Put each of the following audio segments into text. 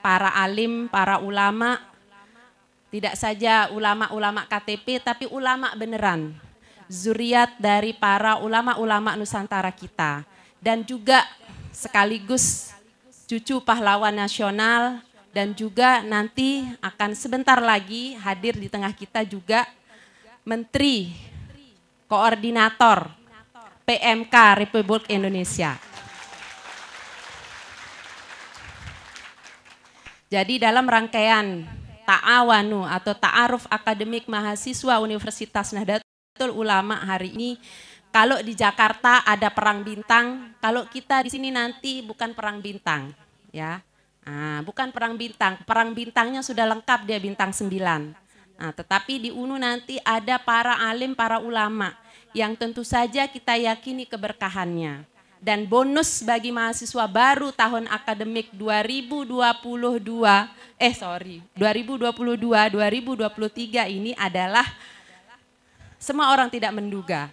para alim, para ulama, tidak saja ulama-ulama KTP, tapi ulama beneran, zuriat dari para ulama-ulama Nusantara kita, dan juga sekaligus cucu pahlawan nasional, dan juga nanti akan sebentar lagi hadir di tengah kita juga Menteri Koordinator PMK Republik Indonesia. Jadi dalam rangkaian ta'awanu atau ta'aruf akademik mahasiswa Universitas Nahdlatul Ulama hari ini kalau di Jakarta ada perang bintang, kalau kita di sini nanti bukan perang bintang, ya. Nah, bukan perang bintang, perang bintangnya sudah lengkap dia bintang sembilan. Nah, tetapi di UNU nanti ada para alim, para ulama yang tentu saja kita yakini keberkahannya dan bonus bagi mahasiswa baru tahun akademik 2022 eh sorry 2022 2023 ini adalah semua orang tidak menduga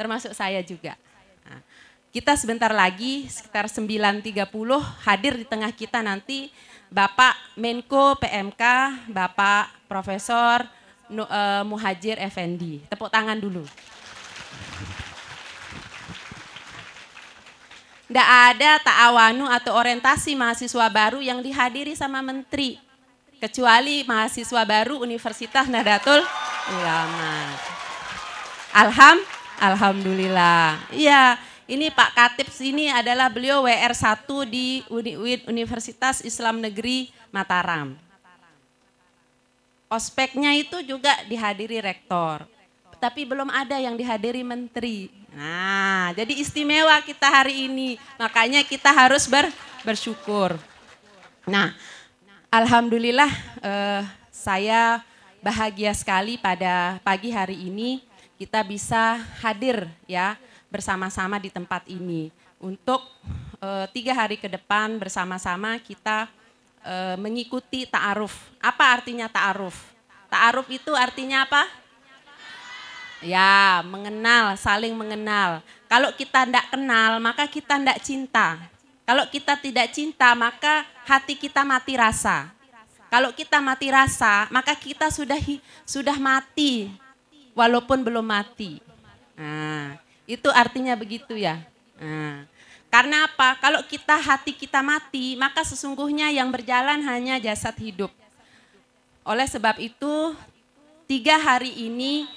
termasuk saya juga nah, kita sebentar lagi sekitar 9.30 hadir di tengah kita nanti Bapak Menko PMK Bapak Profesor eh, Muhajir Effendi tepuk tangan dulu Tidak ada ta'awanu atau orientasi mahasiswa baru yang dihadiri sama menteri. Kecuali mahasiswa baru Universitas Nadatul Ulama. Alham, Alhamdulillah. Iya, ini Pak Katip sini adalah beliau WR1 di Universitas Islam Negeri Mataram. Ospeknya itu juga dihadiri rektor tapi belum ada yang dihadiri menteri. Nah, jadi istimewa kita hari ini. Makanya kita harus ber, bersyukur. Nah, alhamdulillah eh, saya bahagia sekali pada pagi hari ini kita bisa hadir ya bersama-sama di tempat ini untuk eh, tiga hari ke depan bersama-sama kita eh, mengikuti ta'aruf. Apa artinya ta'aruf? Ta'aruf itu artinya apa? Ya, mengenal, saling mengenal. Kalau kita tidak kenal, maka kita tidak cinta. Kalau kita tidak cinta, maka hati kita mati rasa. Kalau kita mati rasa, maka kita sudah sudah mati, walaupun belum mati. Nah, itu artinya begitu ya. Nah, karena apa? Kalau kita hati kita mati, maka sesungguhnya yang berjalan hanya jasad hidup. Oleh sebab itu, tiga hari ini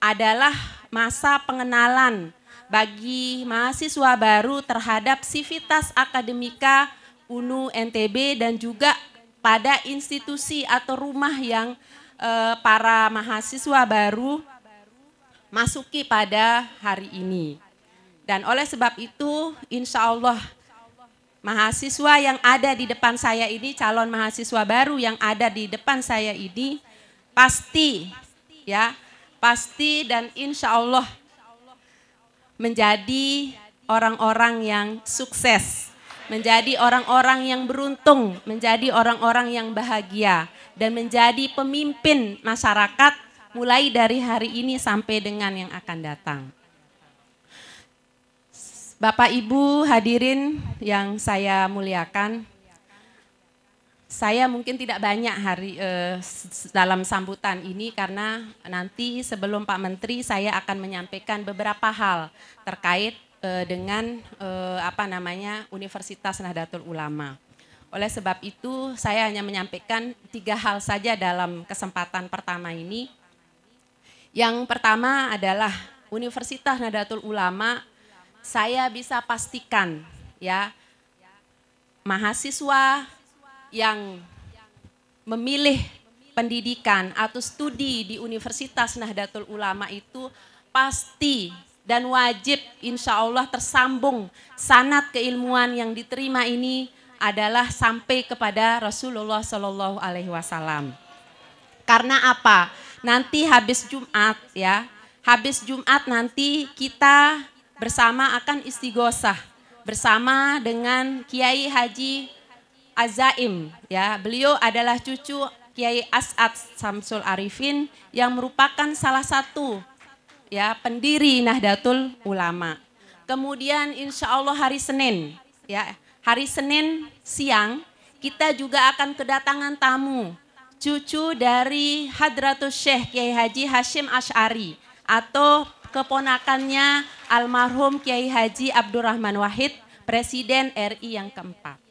adalah masa pengenalan bagi mahasiswa baru terhadap sivitas akademika UNU NTB dan juga pada institusi atau rumah yang eh, para mahasiswa baru masuki pada hari ini. Dan oleh sebab itu, insya Allah mahasiswa yang ada di depan saya ini, calon mahasiswa baru yang ada di depan saya ini, pasti ya pasti dan insya Allah menjadi orang-orang yang sukses, menjadi orang-orang yang beruntung, menjadi orang-orang yang bahagia, dan menjadi pemimpin masyarakat mulai dari hari ini sampai dengan yang akan datang. Bapak Ibu hadirin yang saya muliakan, saya mungkin tidak banyak hari eh, dalam sambutan ini karena nanti sebelum Pak Menteri saya akan menyampaikan beberapa hal terkait eh, dengan eh, apa namanya Universitas Nahdlatul Ulama. Oleh sebab itu saya hanya menyampaikan tiga hal saja dalam kesempatan pertama ini. Yang pertama adalah Universitas Nahdlatul Ulama saya bisa pastikan ya mahasiswa yang memilih pendidikan atau studi di Universitas Nahdlatul Ulama itu pasti dan wajib insya Allah tersambung sanat keilmuan yang diterima ini adalah sampai kepada Rasulullah Shallallahu Alaihi Wasallam. Karena apa? Nanti habis Jumat ya, habis Jumat nanti kita bersama akan istighosah bersama dengan Kiai Haji Azaim ya. Beliau adalah cucu Kiai As'ad Samsul Arifin yang merupakan salah satu ya pendiri Nahdlatul Ulama. Kemudian insya Allah hari Senin ya hari Senin siang kita juga akan kedatangan tamu cucu dari Hadratus Syekh Kiai Haji Hashim Ash'ari atau keponakannya almarhum Kiai Haji Abdurrahman Wahid Presiden RI yang keempat.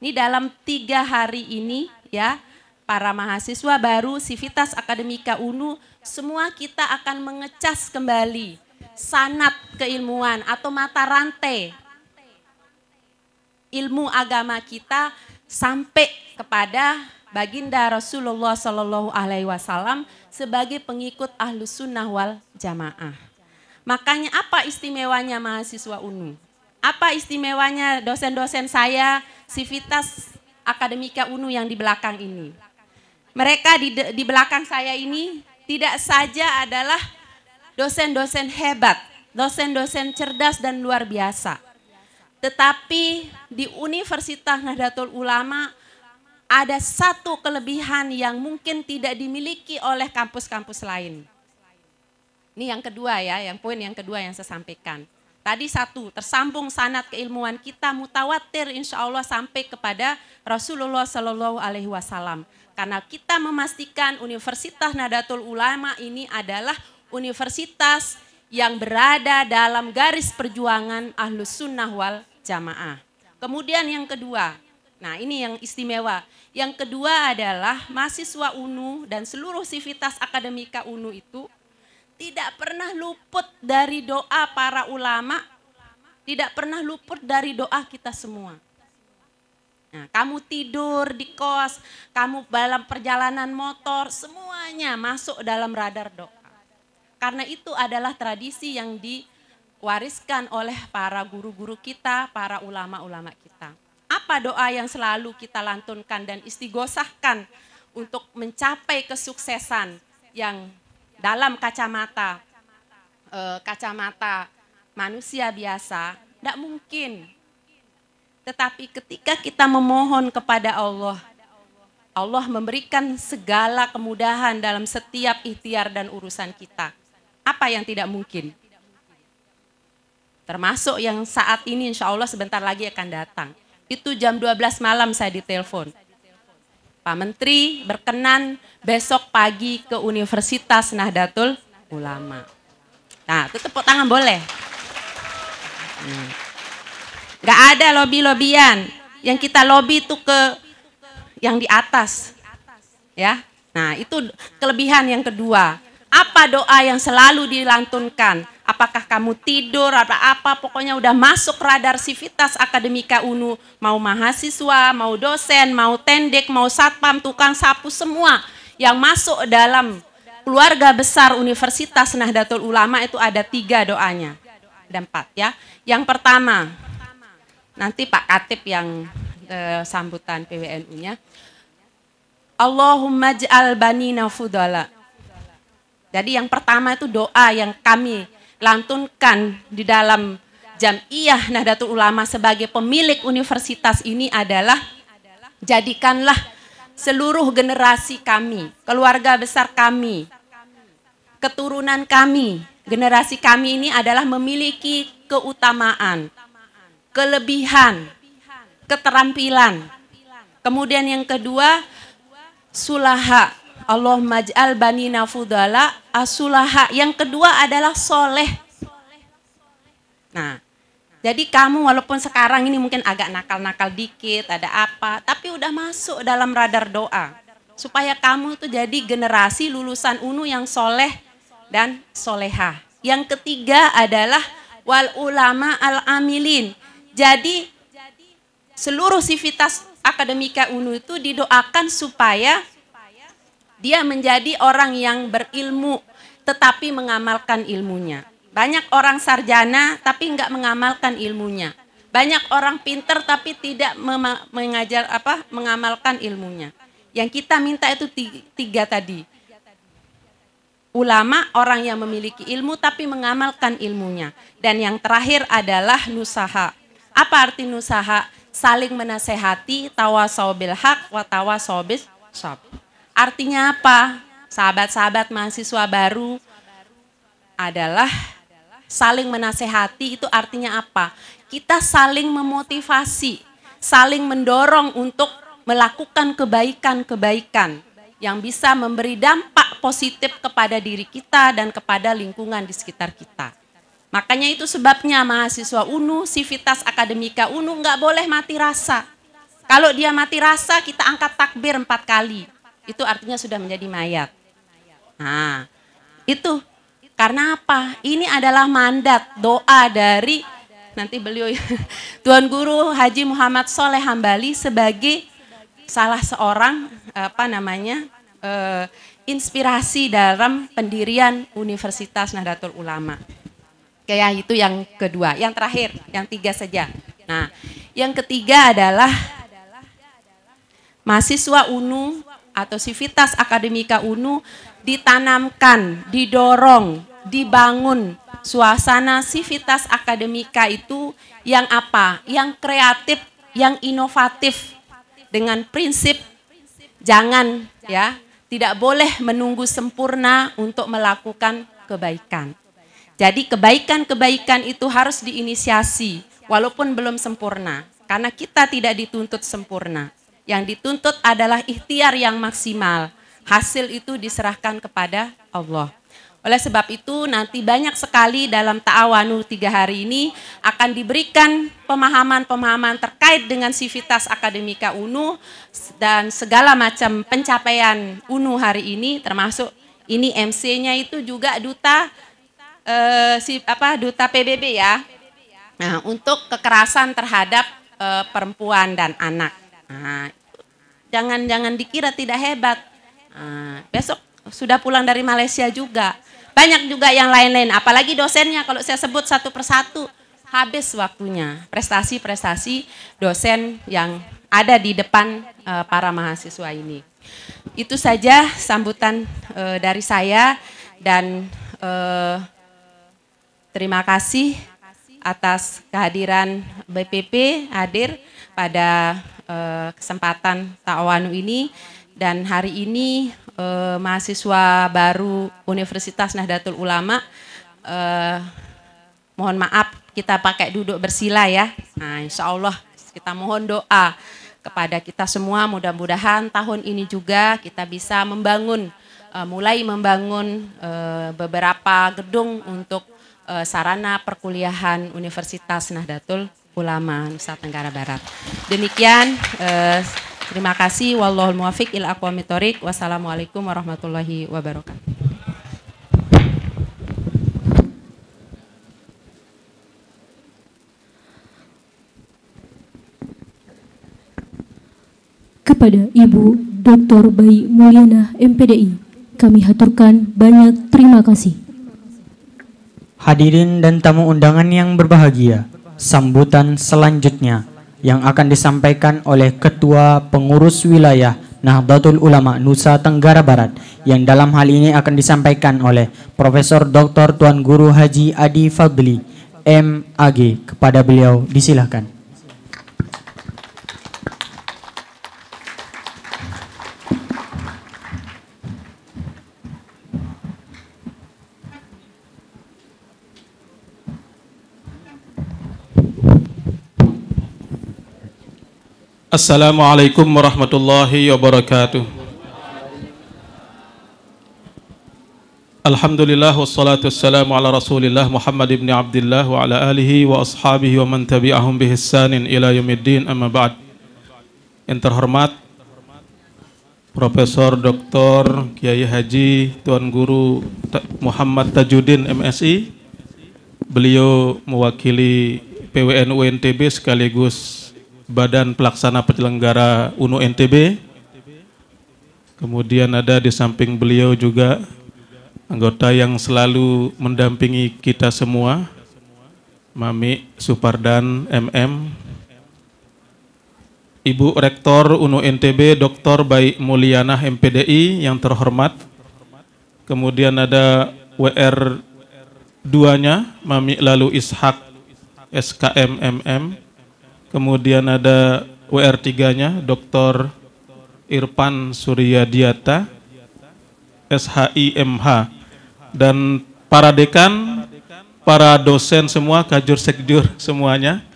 Ini dalam tiga hari ini ya, para mahasiswa baru Sivitas Akademika UNU, semua kita akan mengecas kembali sanat keilmuan atau mata rantai ilmu agama kita sampai kepada baginda Rasulullah Shallallahu Alaihi Wasallam sebagai pengikut ahlu sunnah wal jamaah. Makanya apa istimewanya mahasiswa UNU? Apa istimewanya dosen-dosen saya Sivitas Akademika UNU yang di belakang ini? Mereka di, di belakang saya ini tidak saja adalah dosen-dosen hebat, dosen-dosen cerdas dan luar biasa. Tetapi di Universitas Nahdlatul Ulama ada satu kelebihan yang mungkin tidak dimiliki oleh kampus-kampus lain. Ini yang kedua ya, yang poin yang kedua yang saya sampaikan. Tadi satu, tersambung sanat keilmuan kita mutawatir insya Allah sampai kepada Rasulullah Shallallahu Alaihi Wasallam. Karena kita memastikan Universitas Nadatul Ulama ini adalah universitas yang berada dalam garis perjuangan ahlus sunnah wal jamaah. Kemudian yang kedua, nah ini yang istimewa. Yang kedua adalah mahasiswa UNU dan seluruh sivitas akademika UNU itu tidak pernah luput dari doa para ulama, tidak pernah luput dari doa kita semua. Nah, kamu tidur di kos, kamu dalam perjalanan motor, semuanya masuk dalam radar doa. Karena itu adalah tradisi yang diwariskan oleh para guru-guru kita, para ulama-ulama kita. Apa doa yang selalu kita lantunkan dan istigosahkan untuk mencapai kesuksesan yang dalam kacamata uh, kacamata manusia biasa, tidak mungkin. Tetapi ketika kita memohon kepada Allah, Allah memberikan segala kemudahan dalam setiap ikhtiar dan urusan kita. Apa yang tidak mungkin? Termasuk yang saat ini insya Allah sebentar lagi akan datang. Itu jam 12 malam saya ditelepon. Pak Menteri berkenan besok pagi ke Universitas Nahdlatul Ulama. Nah, itu tepuk tangan boleh. Hmm. Gak ada lobby-lobbyan. Yang kita lobby itu ke yang di atas. Ya. Nah, itu kelebihan yang kedua. Apa doa yang selalu dilantunkan? apakah kamu tidur apa apa pokoknya udah masuk radar sivitas akademika UNU mau mahasiswa mau dosen mau tendek mau satpam tukang sapu semua yang masuk dalam keluarga besar Universitas Nahdlatul Ulama itu ada tiga doanya ada empat ya yang pertama nanti Pak Katip yang eh, sambutan PWNU-nya Allahumma ja'al banina fudala jadi yang pertama itu doa yang kami lantunkan di dalam jamiah Nahdlatul Ulama sebagai pemilik universitas ini adalah jadikanlah seluruh generasi kami, keluarga besar kami, keturunan kami, generasi kami ini adalah memiliki keutamaan, kelebihan, keterampilan. Kemudian yang kedua, sulaha, Allah Majal banina fudala asulaha. Yang kedua adalah soleh. Nah, jadi kamu walaupun sekarang ini mungkin agak nakal-nakal dikit, ada apa, tapi udah masuk dalam radar doa. Supaya kamu itu jadi generasi lulusan UNU yang soleh dan soleha. Yang ketiga adalah wal ulama al amilin. Jadi seluruh sivitas akademika UNU itu didoakan supaya dia menjadi orang yang berilmu tetapi mengamalkan ilmunya. Banyak orang sarjana tapi nggak mengamalkan ilmunya. Banyak orang pinter tapi tidak mengajar apa mengamalkan ilmunya. Yang kita minta itu tiga tadi. Ulama orang yang memiliki ilmu tapi mengamalkan ilmunya. Dan yang terakhir adalah nusaha. Apa arti nusaha? Saling menasehati, tawa hak, watawasobis tawa Artinya apa? Sahabat-sahabat mahasiswa baru adalah saling menasehati itu artinya apa? Kita saling memotivasi, saling mendorong untuk melakukan kebaikan-kebaikan yang bisa memberi dampak positif kepada diri kita dan kepada lingkungan di sekitar kita. Makanya itu sebabnya mahasiswa UNU, Sivitas Akademika UNU nggak boleh mati rasa. Kalau dia mati rasa, kita angkat takbir empat kali itu artinya sudah menjadi mayat. Nah, itu karena apa? Ini adalah mandat doa dari nanti beliau ya, Tuan Guru Haji Muhammad Soleh Hambali sebagai salah seorang apa namanya eh, inspirasi dalam pendirian Universitas Nahdlatul Ulama. Kayak ya, itu yang kedua, yang terakhir, yang tiga saja. Nah, yang ketiga adalah mahasiswa UNU atau Civitas Akademika UNU ditanamkan, didorong, dibangun suasana Civitas Akademika itu yang apa? Yang kreatif, yang inovatif dengan prinsip jangan ya, tidak boleh menunggu sempurna untuk melakukan kebaikan. Jadi kebaikan-kebaikan itu harus diinisiasi walaupun belum sempurna karena kita tidak dituntut sempurna. Yang dituntut adalah ikhtiar yang maksimal. Hasil itu diserahkan kepada Allah. Oleh sebab itu nanti banyak sekali dalam ta'awanu tiga hari ini akan diberikan pemahaman-pemahaman terkait dengan sivitas akademika UNU dan segala macam pencapaian UNU hari ini termasuk ini MC-nya itu juga duta eh, si apa duta PBB ya. Nah, untuk kekerasan terhadap eh, perempuan dan anak. Nah, Jangan jangan dikira tidak hebat. Nah, besok sudah pulang dari Malaysia juga. Banyak juga yang lain-lain. Apalagi dosennya kalau saya sebut satu persatu habis waktunya. Prestasi-prestasi dosen yang ada di depan uh, para mahasiswa ini. Itu saja sambutan uh, dari saya dan uh, terima kasih atas kehadiran BPP hadir pada Eh, kesempatan Ta'awanu ini dan hari ini eh, mahasiswa baru Universitas Nahdlatul Ulama eh, mohon maaf kita pakai duduk bersila ya. Nah, insya Allah kita mohon doa kepada kita semua mudah-mudahan tahun ini juga kita bisa membangun uh, mulai membangun uh, beberapa gedung untuk uh, sarana perkuliahan Universitas Nahdlatul Ulama Nusa Tenggara Barat. Demikian eh, terima kasih wallahul muwafiq ila aqwamit Wassalamualaikum warahmatullahi wabarakatuh. Kepada Ibu Dr. Bayi Mulyana MPDI, kami haturkan banyak terima kasih. Hadirin dan tamu undangan yang berbahagia sambutan selanjutnya yang akan disampaikan oleh Ketua Pengurus Wilayah Nahdlatul Ulama Nusa Tenggara Barat yang dalam hal ini akan disampaikan oleh Profesor Dr. Tuan Guru Haji Adi Fadli MAG kepada beliau disilahkan. Assalamualaikum warahmatullahi wabarakatuh Alhamdulillah wassalatu wassalamu ala rasulillah Muhammad ibn Abdullah wa ala alihi wa ashabihi wa man tabi'ahum bihissanin ila yumiddin amma ba'd Yang terhormat Profesor Dr. Kiai Haji Tuan Guru Muhammad Tajuddin MSI Beliau mewakili PWNU NTB sekaligus Badan Pelaksana Penyelenggara UNO NTB. Kemudian ada di samping beliau juga anggota yang selalu mendampingi kita semua, Mami Supardan MM, Ibu Rektor UNO NTB Dr. Baik Mulyana MPDI yang terhormat, kemudian ada WR duanya Mami Lalu Ishak MM. Kemudian ada WR3-nya Dr. Irfan Suryadiata SHIMH dan para dekan, para dosen semua, kajur sekjur semuanya,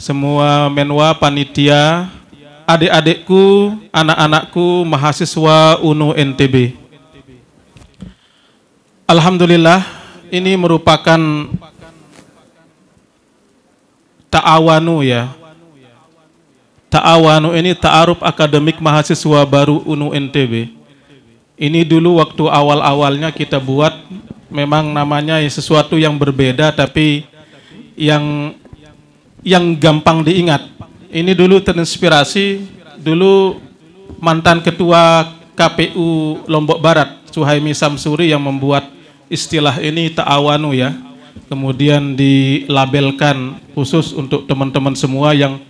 semua menwa, panitia, adik-adikku, anak-anakku, mahasiswa UNU NTB. Alhamdulillah, ini merupakan ta'awanu ya. Ta'awanu ini ta'aruf akademik mahasiswa baru UNU NTB. Ini dulu waktu awal-awalnya kita buat memang namanya ya sesuatu yang berbeda tapi yang yang gampang diingat. Ini dulu terinspirasi dulu mantan ketua KPU Lombok Barat Suhaimi Samsuri yang membuat istilah ini ta'awanu ya kemudian dilabelkan khusus untuk teman-teman semua yang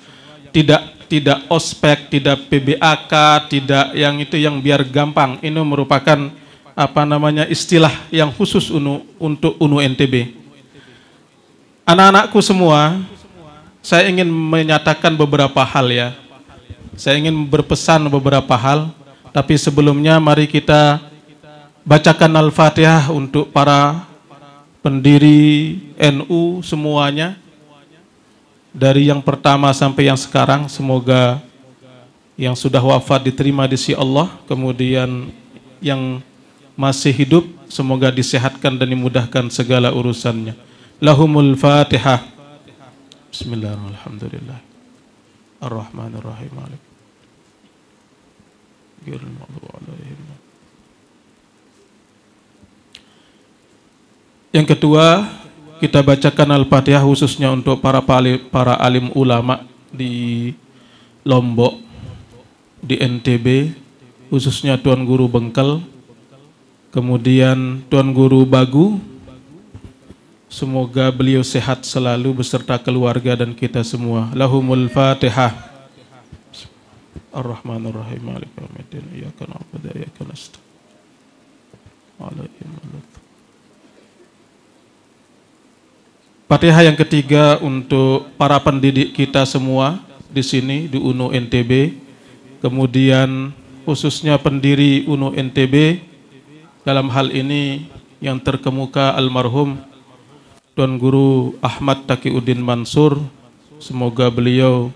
tidak tidak ospek, tidak PBAK, tidak yang itu yang biar gampang. Ini merupakan apa namanya istilah yang khusus UNU, untuk UNU NTB. Anak-anakku semua, saya ingin menyatakan beberapa hal ya. Saya ingin berpesan beberapa hal, tapi sebelumnya mari kita bacakan Al-Fatihah untuk para pendiri NU semuanya dari yang pertama sampai yang sekarang semoga yang sudah wafat diterima di sisi Allah kemudian yang masih hidup semoga disehatkan dan dimudahkan segala urusannya lahumul fatihah bismillahirrahmanirrahim ar-rahmanirrahim Yang kedua, kita bacakan Al-Fatihah khususnya untuk para para alim ulama di Lombok, di NTB, khususnya Tuan Guru Bengkel, kemudian Tuan Guru Bagu. Semoga beliau sehat selalu beserta keluarga dan kita semua. Lahumul Fatihah. ar rahmanur Rahim. Maliki yawmiddin. Iyyaka na'budu wa Fatihah yang ketiga untuk para pendidik kita semua di sini di UNO NTB, kemudian khususnya pendiri UNO NTB dalam hal ini yang terkemuka almarhum Tuan Guru Ahmad Takiuddin Mansur, semoga beliau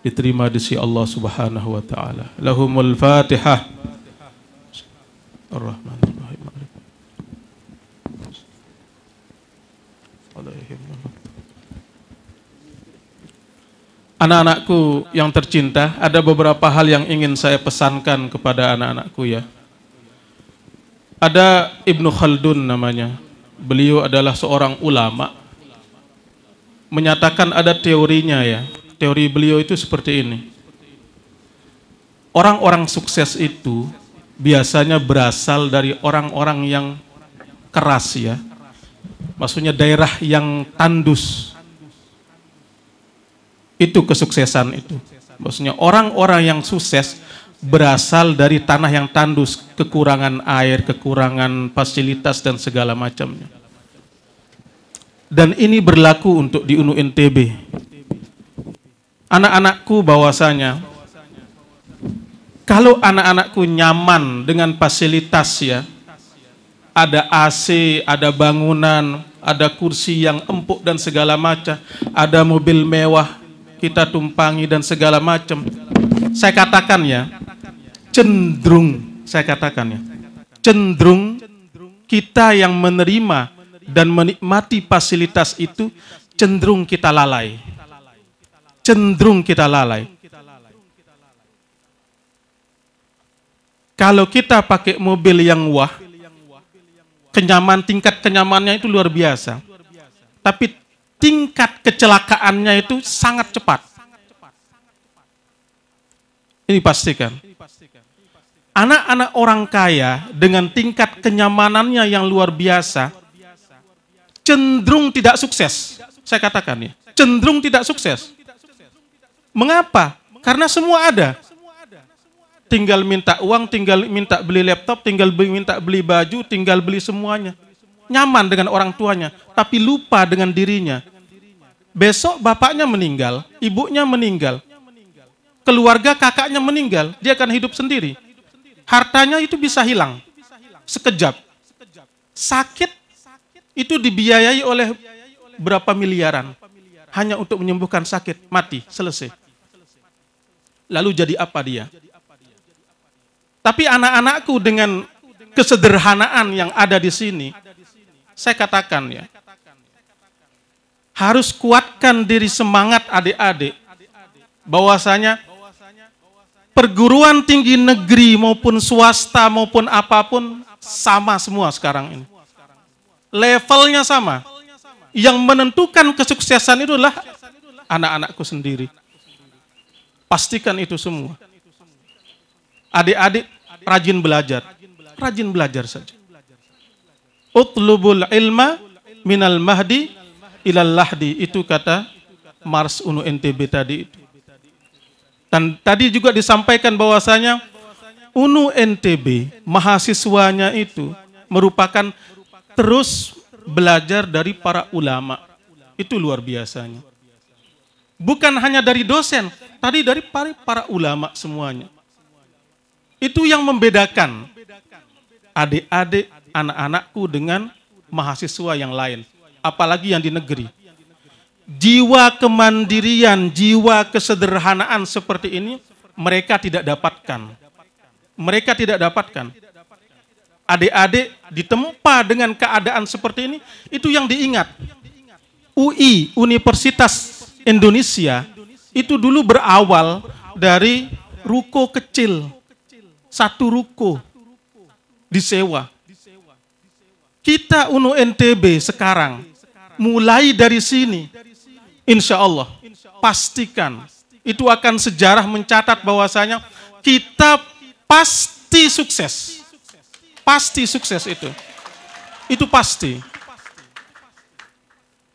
diterima di sisi Allah Subhanahu wa taala. Lahumul Fatihah. Ar-Rahman. Anak-anakku yang tercinta, ada beberapa hal yang ingin saya pesankan kepada anak-anakku ya. Ada Ibnu Khaldun namanya. Beliau adalah seorang ulama. Menyatakan ada teorinya ya. Teori beliau itu seperti ini. Orang-orang sukses itu biasanya berasal dari orang-orang yang keras ya maksudnya daerah yang tandus itu kesuksesan itu maksudnya orang-orang yang sukses berasal dari tanah yang tandus kekurangan air kekurangan fasilitas dan segala macamnya dan ini berlaku untuk di UNU NTB anak-anakku bahwasanya kalau anak-anakku nyaman dengan fasilitas ya ada AC, ada bangunan, ada kursi yang empuk dan segala macam, ada mobil mewah kita tumpangi dan segala macam. Saya katakan ya, cenderung saya katakan ya, cenderung kita yang menerima dan menikmati fasilitas itu cenderung kita lalai. Cenderung kita lalai. Kalau kita pakai mobil yang wah, kenyaman tingkat kenyamannya itu luar biasa. Tapi tingkat kecelakaannya itu sangat cepat. Ini pastikan. Anak-anak orang kaya dengan tingkat kenyamanannya yang luar biasa cenderung tidak sukses. Saya katakan ya, cenderung tidak sukses. Mengapa? Karena semua ada tinggal minta uang, tinggal minta beli laptop, tinggal minta beli baju, tinggal beli semuanya. Nyaman dengan orang tuanya, tapi lupa dengan dirinya. Besok bapaknya meninggal, ibunya meninggal, keluarga kakaknya meninggal, dia akan hidup sendiri. Hartanya itu bisa hilang sekejap. Sakit itu dibiayai oleh berapa miliaran hanya untuk menyembuhkan sakit, mati, selesai. Lalu jadi apa dia? Tapi anak-anakku dengan kesederhanaan yang ada di sini, saya katakan ya, harus kuatkan diri semangat adik-adik bahwasanya perguruan tinggi negeri maupun swasta maupun apapun sama semua sekarang ini. Levelnya sama. Yang menentukan kesuksesan itulah anak-anakku sendiri. Pastikan itu semua. Adik-adik rajin belajar. Rajin belajar saja. Utlubul ilma minal mahdi ilal lahdi. Itu kata Mars Uno NTB tadi itu. Dan tadi juga disampaikan bahwasanya UNU NTB mahasiswanya itu merupakan terus belajar dari para ulama. Itu luar biasanya. Bukan hanya dari dosen, tadi dari para, para ulama semuanya. Itu yang membedakan adik-adik anak-anakku dengan mahasiswa yang lain, apalagi yang di negeri. Jiwa kemandirian, jiwa kesederhanaan seperti ini mereka tidak dapatkan. Mereka tidak dapatkan. Adik-adik ditempa dengan keadaan seperti ini, itu yang diingat. UI, Universitas Indonesia, itu dulu berawal dari ruko kecil satu ruko disewa. Kita UNO NTB sekarang, mulai dari sini, insya Allah, pastikan itu akan sejarah mencatat bahwasanya kita pasti sukses. Pasti sukses itu. Itu pasti.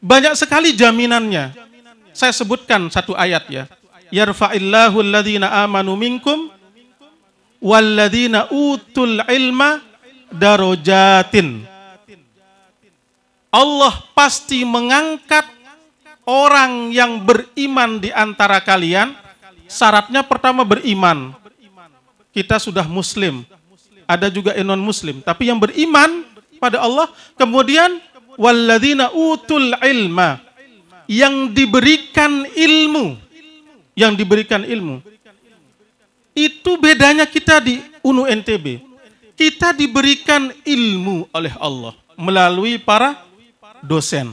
Banyak sekali jaminannya. Saya sebutkan satu ayat ya. Yarfa'illahu alladhina amanu minkum Walladzina utul ilma darojatin. Allah pasti mengangkat orang yang beriman di antara kalian. Syaratnya pertama beriman. Kita sudah muslim. Ada juga non muslim. Tapi yang beriman pada Allah. Kemudian walladzina utul ilma yang diberikan ilmu yang diberikan ilmu itu bedanya kita di UNU NTB. Kita diberikan ilmu oleh Allah melalui para dosen.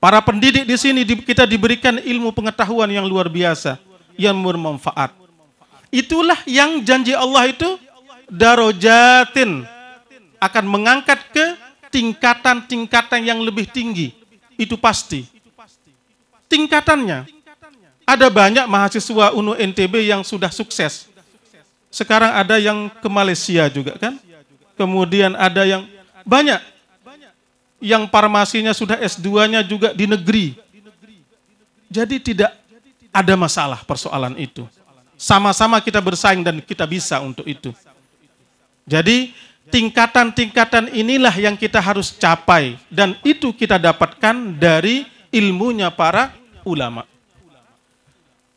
Para pendidik di sini kita diberikan ilmu pengetahuan yang luar biasa, yang bermanfaat. Itulah yang janji Allah itu darojatin akan mengangkat ke tingkatan-tingkatan yang lebih tinggi. Itu pasti. Tingkatannya ada banyak mahasiswa UNU NTB yang sudah sukses. Sekarang ada yang ke Malaysia juga kan? Kemudian ada yang banyak yang farmasinya sudah S2-nya juga di negeri. Jadi tidak ada masalah persoalan itu. Sama-sama kita bersaing dan kita bisa untuk itu. Jadi tingkatan-tingkatan inilah yang kita harus capai dan itu kita dapatkan dari ilmunya para ulama.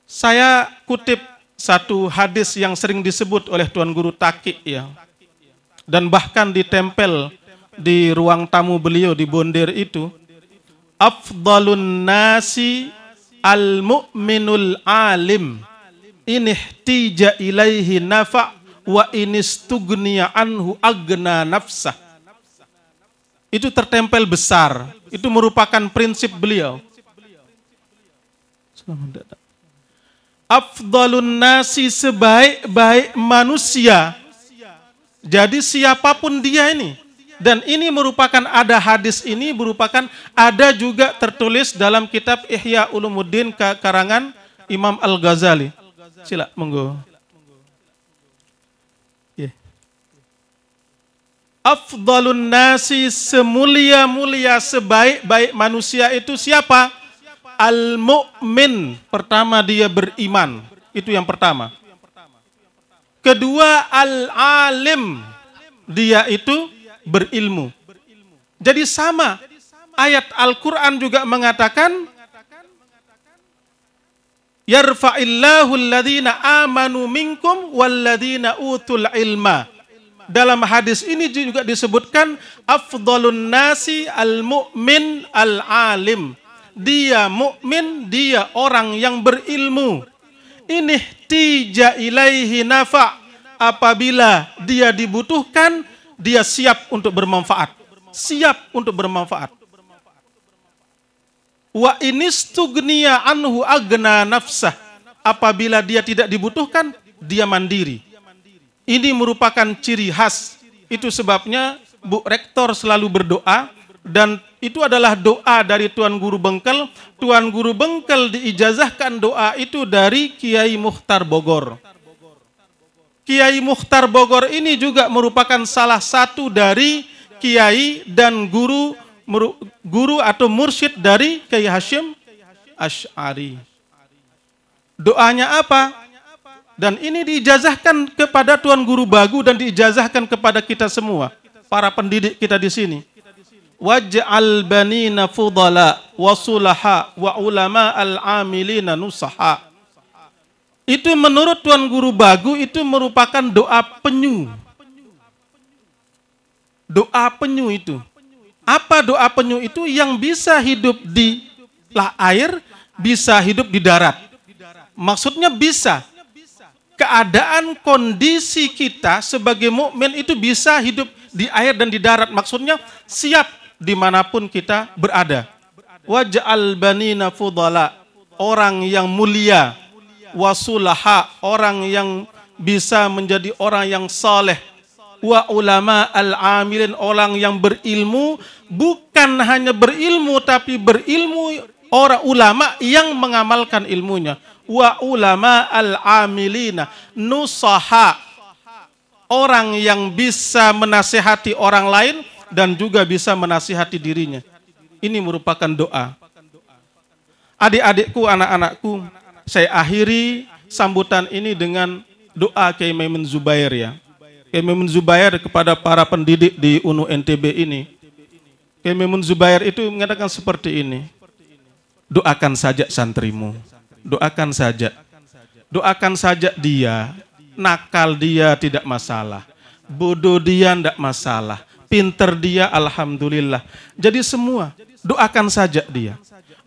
Saya kutip satu hadis yang sering disebut oleh Tuan Guru Taki ya. Dan bahkan ditempel di ruang tamu beliau di Bondir itu. Afdalun nasi al-mu'minul alim inihtija ilaihi nafa' wa inistugniya anhu agna nafsah. Itu tertempel besar. Itu merupakan prinsip beliau. Selamat datang afdalun nasi sebaik-baik manusia. Jadi siapapun dia ini. Dan ini merupakan ada hadis ini merupakan ada juga tertulis dalam kitab Ihya Ulumuddin karangan Imam Al-Ghazali. Sila, monggo. Afdalun nasi semulia-mulia sebaik-baik manusia itu siapa? al-mu'min. Pertama dia beriman. Itu yang pertama. Kedua al-alim. Dia itu berilmu. Jadi sama. Ayat Al-Quran juga mengatakan Yarfa'illahu alladhina amanu minkum walladhina utul ilma. Dalam hadis ini juga disebutkan afdalun nasi al-mu'min al-alim dia mukmin, dia orang yang berilmu. Ini tija ilaihi nafa. Apabila dia dibutuhkan, dia siap untuk bermanfaat. Siap untuk bermanfaat. Wa inistugniya anhu agna nafsah. Apabila dia tidak dibutuhkan, dia mandiri. Ini merupakan ciri khas. Itu sebabnya Bu Rektor selalu berdoa dan itu adalah doa dari Tuan Guru Bengkel. Tuan Guru Bengkel diijazahkan doa itu dari Kiai Muhtar Bogor. Kiai Muhtar Bogor ini juga merupakan salah satu dari kiai dan guru guru atau mursyid dari Kiai Hashim Ash'ari. Doanya apa? Dan ini diijazahkan kepada Tuan Guru Bagu dan diijazahkan kepada kita semua, para pendidik kita di sini waj'al banina fudala wa sulaha wa ulama al-amilina nusaha. Itu menurut Tuan Guru Bagu itu merupakan doa penyu. Doa penyu itu. Apa doa penyu itu yang bisa hidup di lah air, bisa hidup di darat. Maksudnya bisa. Keadaan kondisi kita sebagai mukmin itu bisa hidup di air dan di darat. Maksudnya siap dimanapun kita berada. Waj'al banina fudala, orang yang mulia, wasulaha, orang yang bisa menjadi orang yang saleh, wa ulama al-amilin, orang yang berilmu, bukan hanya berilmu, tapi berilmu orang ulama yang mengamalkan ilmunya. Wa ulama al-amilina, nusaha, orang yang bisa menasehati orang lain, dan juga bisa menasihati dirinya. Ini merupakan doa. Adik-adikku, anak-anakku, saya akhiri sambutan ini dengan doa Kiai Maimun Zubair ya. Kiai Maimun Zubair kepada para pendidik di UNU NTB ini. Kiai Maimun Zubair itu mengatakan seperti ini. Doakan saja santrimu. Doakan saja. Doakan saja dia. Nakal dia tidak masalah. Bodoh dia tidak masalah pinter dia alhamdulillah. Jadi semua doakan saja dia.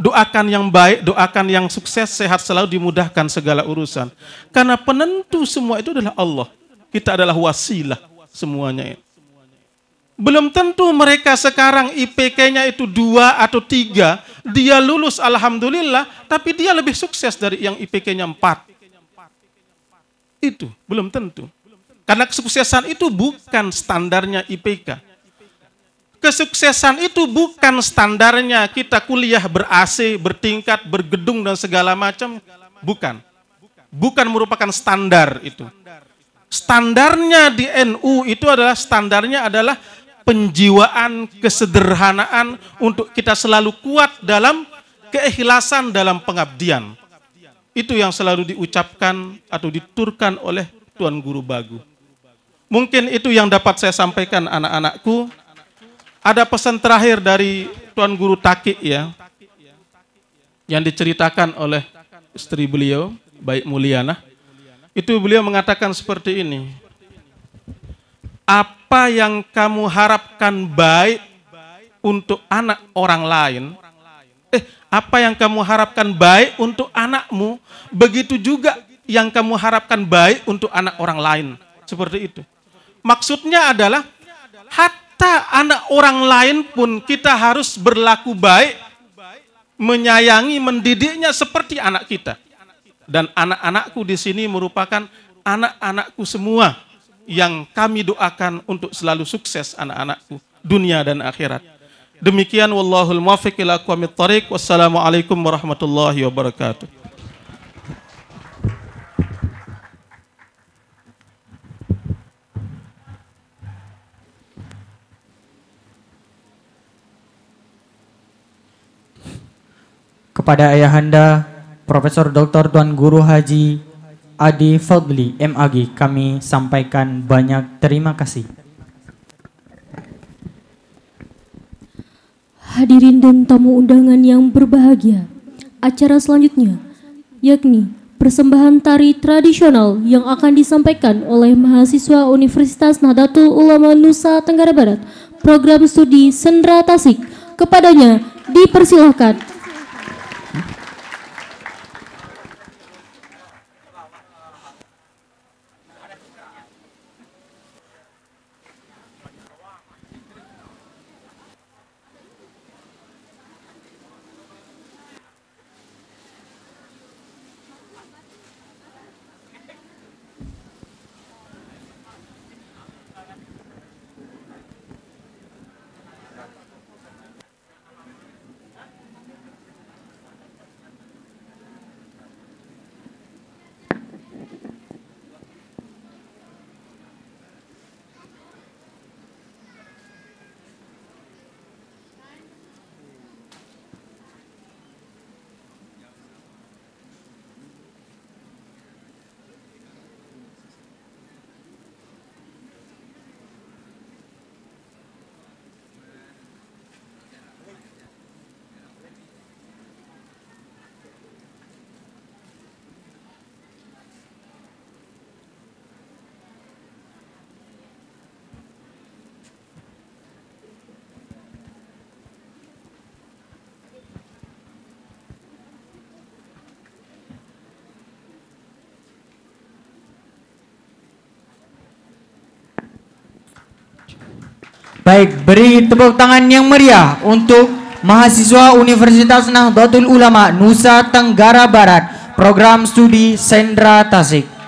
Doakan yang baik, doakan yang sukses, sehat selalu dimudahkan segala urusan. Karena penentu semua itu adalah Allah. Kita adalah wasilah semuanya Belum tentu mereka sekarang IPK-nya itu dua atau tiga, dia lulus alhamdulillah, tapi dia lebih sukses dari yang IPK-nya empat. Itu belum tentu. Karena kesuksesan itu bukan standarnya IPK. Kesuksesan itu bukan standarnya kita kuliah ber-AC, bertingkat, bergedung dan segala macam. Bukan. Bukan merupakan standar itu. Standarnya di NU itu adalah standarnya adalah penjiwaan, kesederhanaan untuk kita selalu kuat dalam keikhlasan dalam pengabdian. Itu yang selalu diucapkan atau diturkan oleh Tuan Guru Bagu. Mungkin itu yang dapat saya sampaikan anak-anakku. Ada pesan terakhir dari Tuan Guru Takik ya, yang diceritakan oleh istri beliau, baik Mulyana. Itu beliau mengatakan seperti ini. Apa yang kamu harapkan baik untuk anak orang lain, eh apa yang kamu harapkan baik untuk anakmu, begitu juga yang kamu harapkan baik untuk anak orang lain. Seperti itu. Maksudnya adalah hati kata anak orang lain pun kita harus berlaku baik, menyayangi, mendidiknya seperti anak kita. Dan anak-anakku di sini merupakan anak-anakku semua yang kami doakan untuk selalu sukses anak-anakku dunia dan akhirat. Demikian wallahul muwaffiq ila aqwamit Wassalamualaikum warahmatullahi wabarakatuh. kepada Ayahanda Profesor Dr. Tuan Guru Haji Adi Fadli MAG kami sampaikan banyak terima kasih. Hadirin dan tamu undangan yang berbahagia, acara selanjutnya yakni persembahan tari tradisional yang akan disampaikan oleh mahasiswa Universitas Nahdlatul Ulama Nusa Tenggara Barat, program studi Sendra Tasik. Kepadanya dipersilahkan. Baik, beri tepuk tangan yang meriah untuk mahasiswa Universitas Nahdlatul Ulama Nusa Tenggara Barat, program studi Sendra Tasik.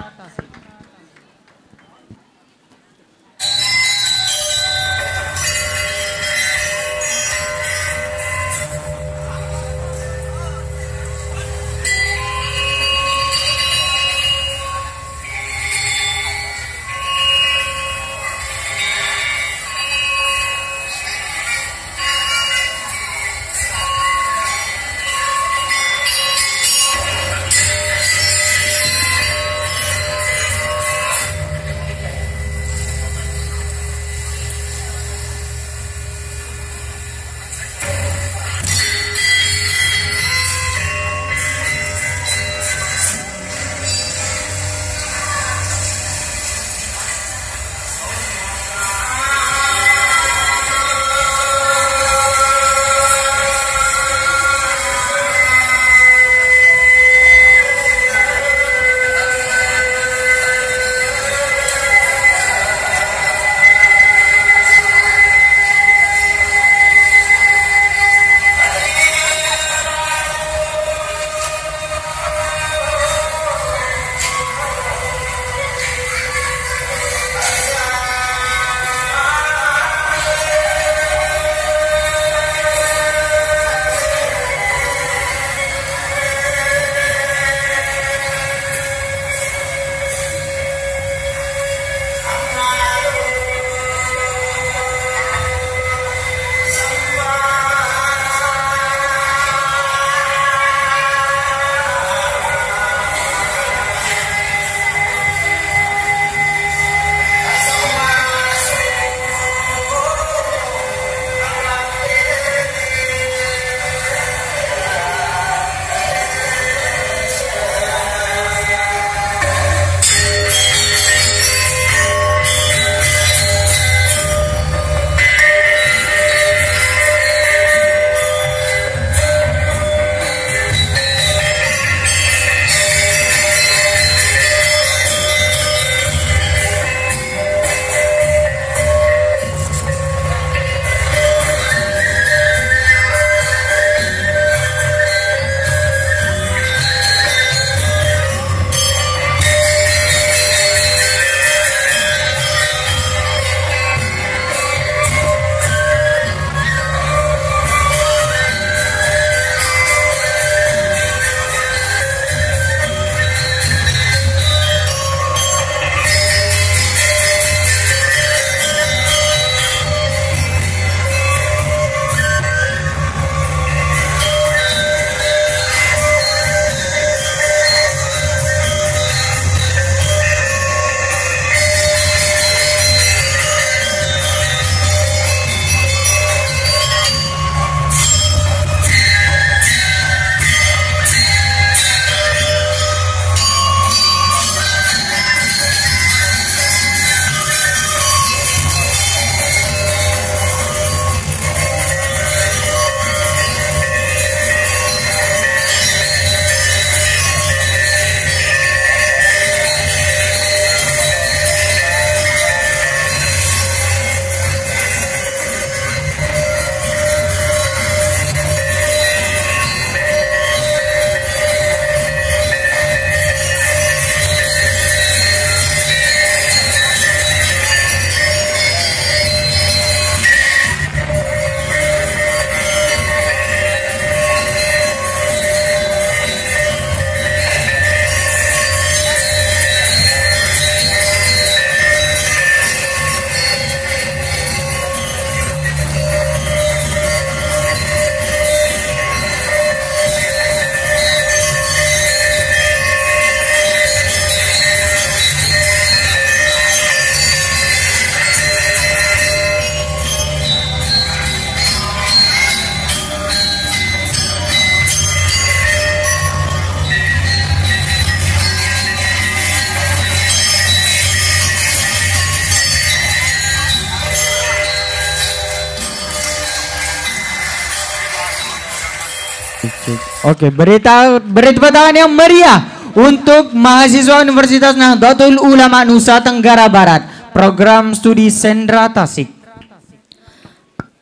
Oke, berita berita yang meriah untuk mahasiswa Universitas Nahdlatul Ulama Nusa Tenggara Barat, program studi Sendra Tasik.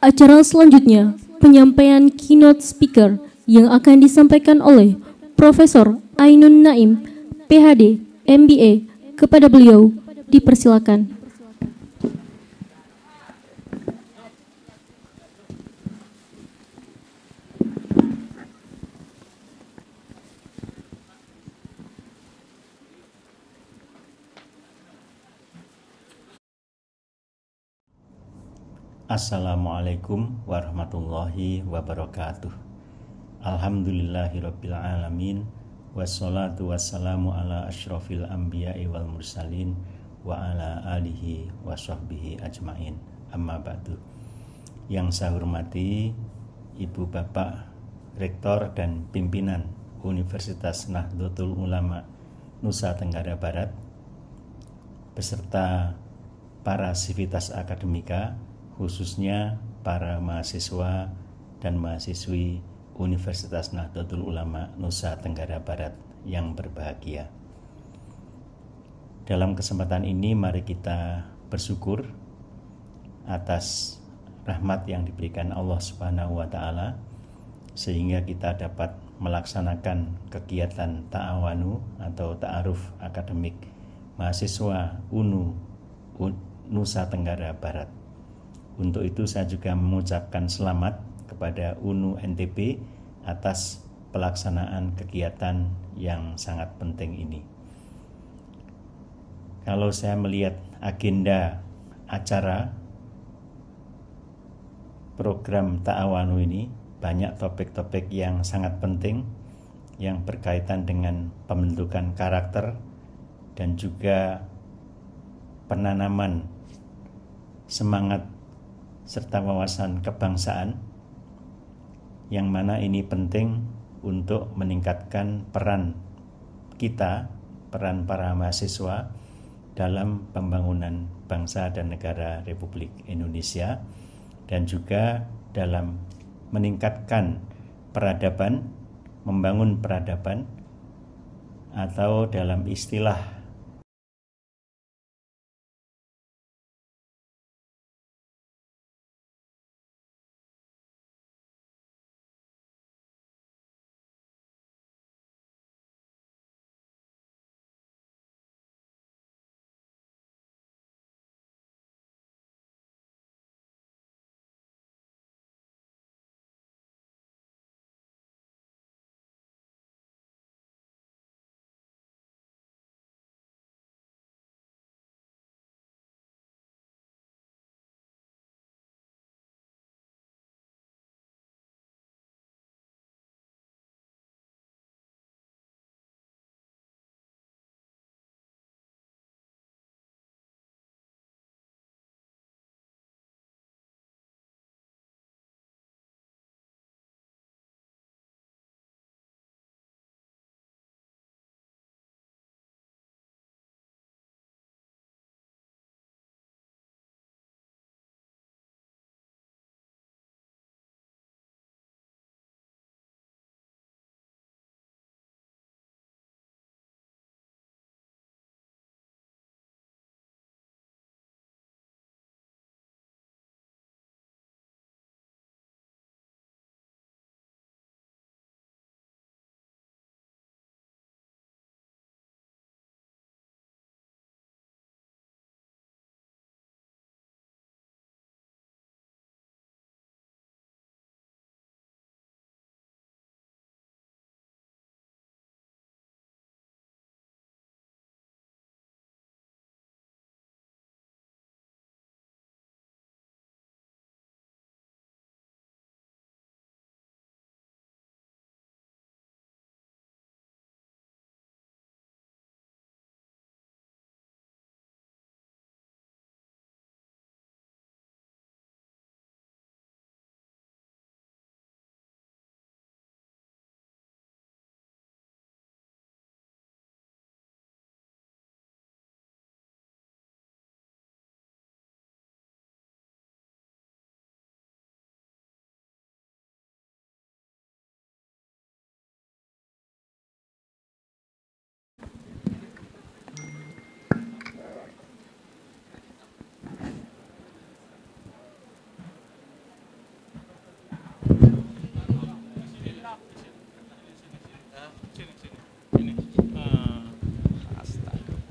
Acara selanjutnya, penyampaian keynote speaker yang akan disampaikan oleh Profesor Ainun Naim, PhD, MBA, kepada beliau dipersilakan. Assalamualaikum warahmatullahi wabarakatuh Alhamdulillahirrabbilalamin Wassalatu wassalamu ala ashrafil anbiya'i wal mursalin Wa ala alihi wa ajmain Amma ba'du Yang saya hormati Ibu Bapak Rektor dan Pimpinan Universitas Nahdlatul Ulama Nusa Tenggara Barat Beserta para sivitas akademika khususnya para mahasiswa dan mahasiswi Universitas Nahdlatul Ulama Nusa Tenggara Barat yang berbahagia. Dalam kesempatan ini mari kita bersyukur atas rahmat yang diberikan Allah Subhanahu wa taala sehingga kita dapat melaksanakan kegiatan ta'awanu atau ta'aruf akademik mahasiswa UNU Nusa Tenggara Barat. Untuk itu saya juga mengucapkan selamat kepada UNU NTB atas pelaksanaan kegiatan yang sangat penting ini. Kalau saya melihat agenda acara program Ta'awanu ini banyak topik-topik yang sangat penting yang berkaitan dengan pembentukan karakter dan juga penanaman semangat serta wawasan kebangsaan yang mana ini penting untuk meningkatkan peran kita, peran para mahasiswa dalam pembangunan bangsa dan negara Republik Indonesia dan juga dalam meningkatkan peradaban, membangun peradaban atau dalam istilah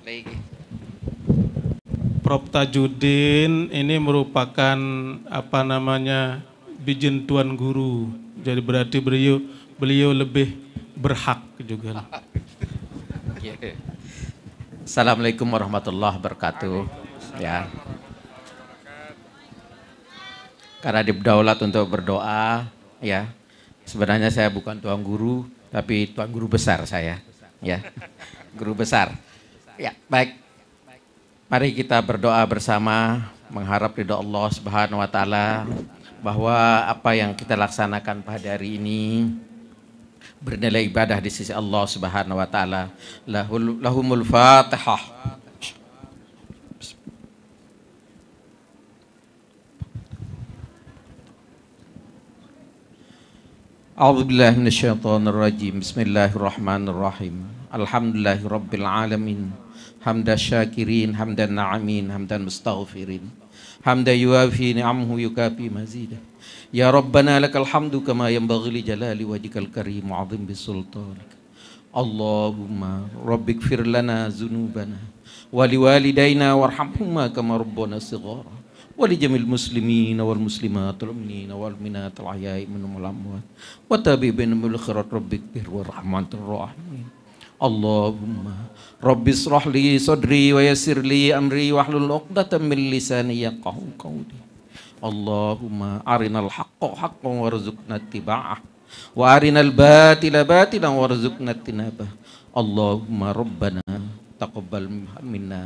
Propta Prof Tajudin ini merupakan apa namanya bijin tuan guru. Jadi berarti beliau beliau lebih berhak juga. Iya. Assalamualaikum warahmatullahi wabarakatuh. Ya. Karena dibdaulat untuk berdoa, ya. Sebenarnya saya bukan tuan guru, tapi tuan guru besar saya, ya. Guru besar. Ya, baik. Mari kita berdoa bersama mengharap ridho Allah Subhanahu wa taala bahwa apa yang kita laksanakan pada hari ini bernilai ibadah di sisi Allah Subhanahu wa taala. Lahul, lahumul Fatihah. أعوذ بالله من الشيطان الرجيم بسم الله hamda syakirin hamdan na'amin hamdan mustaghfirin hamda yuafi ni'amhu yukafi mazida ya rabbana lakal hamdu kama yanbaghi li jalali wajhikal karim azim bisultanik اللهم رب اغفر لنا ذنوبنا ولوالدينا وارحمهما كما ربنا صغارا ولجميع المسلمين والمسلمات المؤمنين والمؤمنات الاحياء منهم والاموات وتابع بهم الخيرات رب اغفر وارحم وانت الرحيم اللهم رب اشرح لي صدري ويسر لي أمري واحلل عقدة من لساني يفقهوا قولي اللهم أرنا الحق حقا وارزقنا اتباعه وأرنا الباطل باطلا وارزقنا اجتنابه اللهم ربنا تقبل منا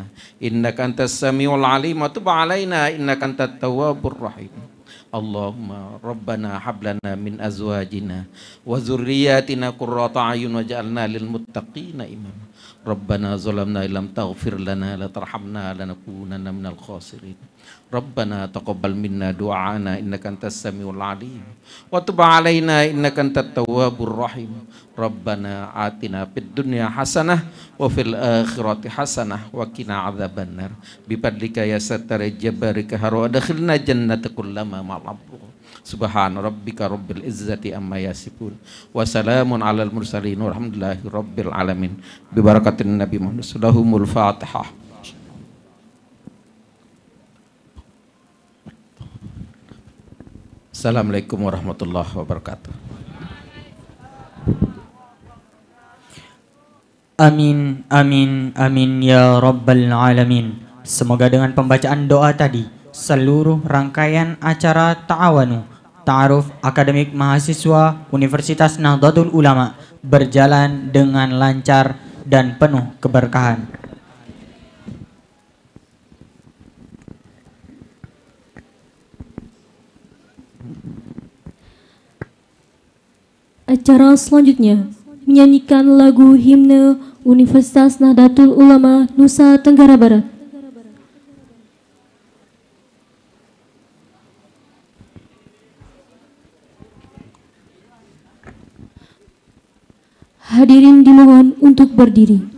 إنك أنت السميع العليم وتب علينا إنك أنت التواب الرحيم اللهم ربنا حبلنا لنا من أزواجنا وذرياتنا قرة أعين واجعلنا للمتقين إماما ربنا ظلمنا إن لم تغفر لنا لترحمنا لنكونن من الخاسرين Rabbana taqabbal mina du'ana innaka antas samiul alim wa tub 'alaina innaka antat rahim Rabbana atina fid dunya hasanah wa fil hasanah wa qina adzabannar bi fadlika ya satar jabarik haru adkhilna jannata Subhan rabbika rabbil izzati amma yasifun wa salamun alal mursalin walhamdulillahi rabbil alamin bi barakatin nabiy Muhammad sallallahu Assalamualaikum warahmatullahi wabarakatuh. Amin, amin, amin ya Rabbal Alamin. Semoga dengan pembacaan doa tadi, seluruh rangkaian acara Ta'awanu, Ta'aruf Akademik Mahasiswa Universitas Nahdlatul Ulama berjalan dengan lancar dan penuh keberkahan. Acara selanjutnya menyanyikan lagu himne Universitas Nahdlatul Ulama Nusa Tenggara Barat. Hadirin dimohon untuk berdiri.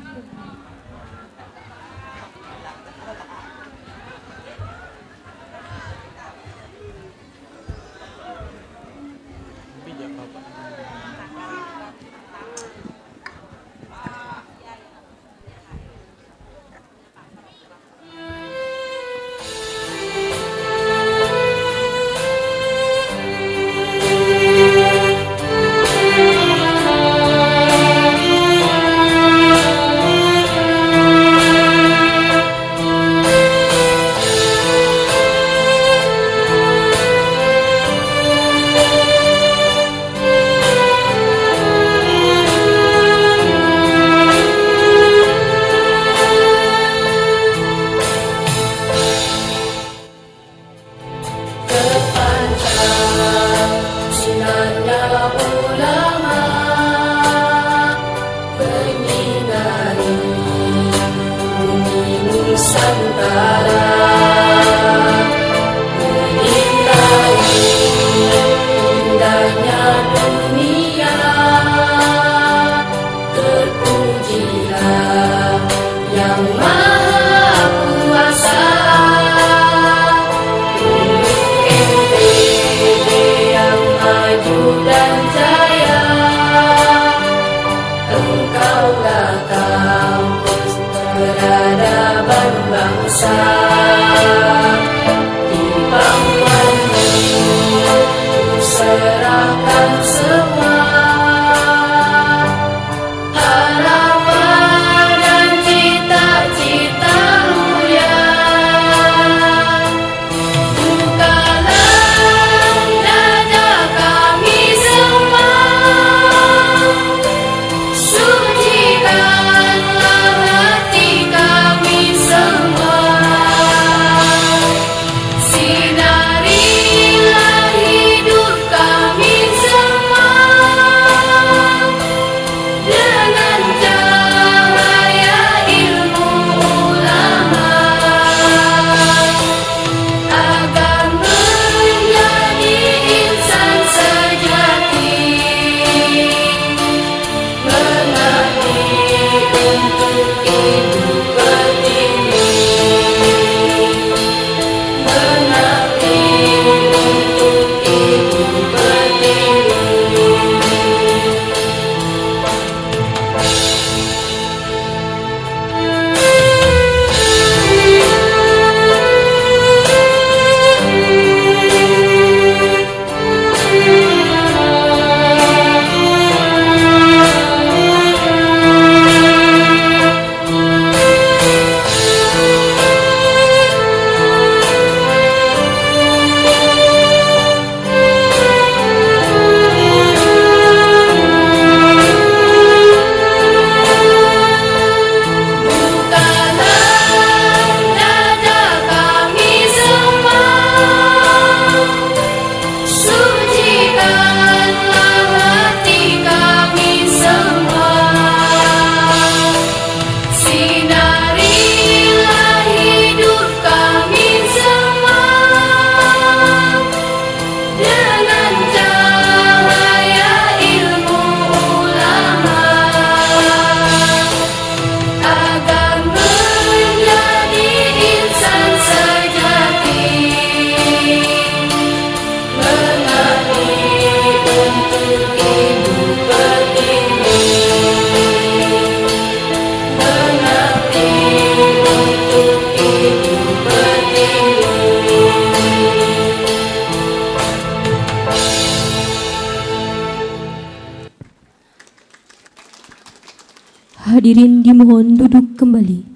Hadirin dimohon duduk kembali.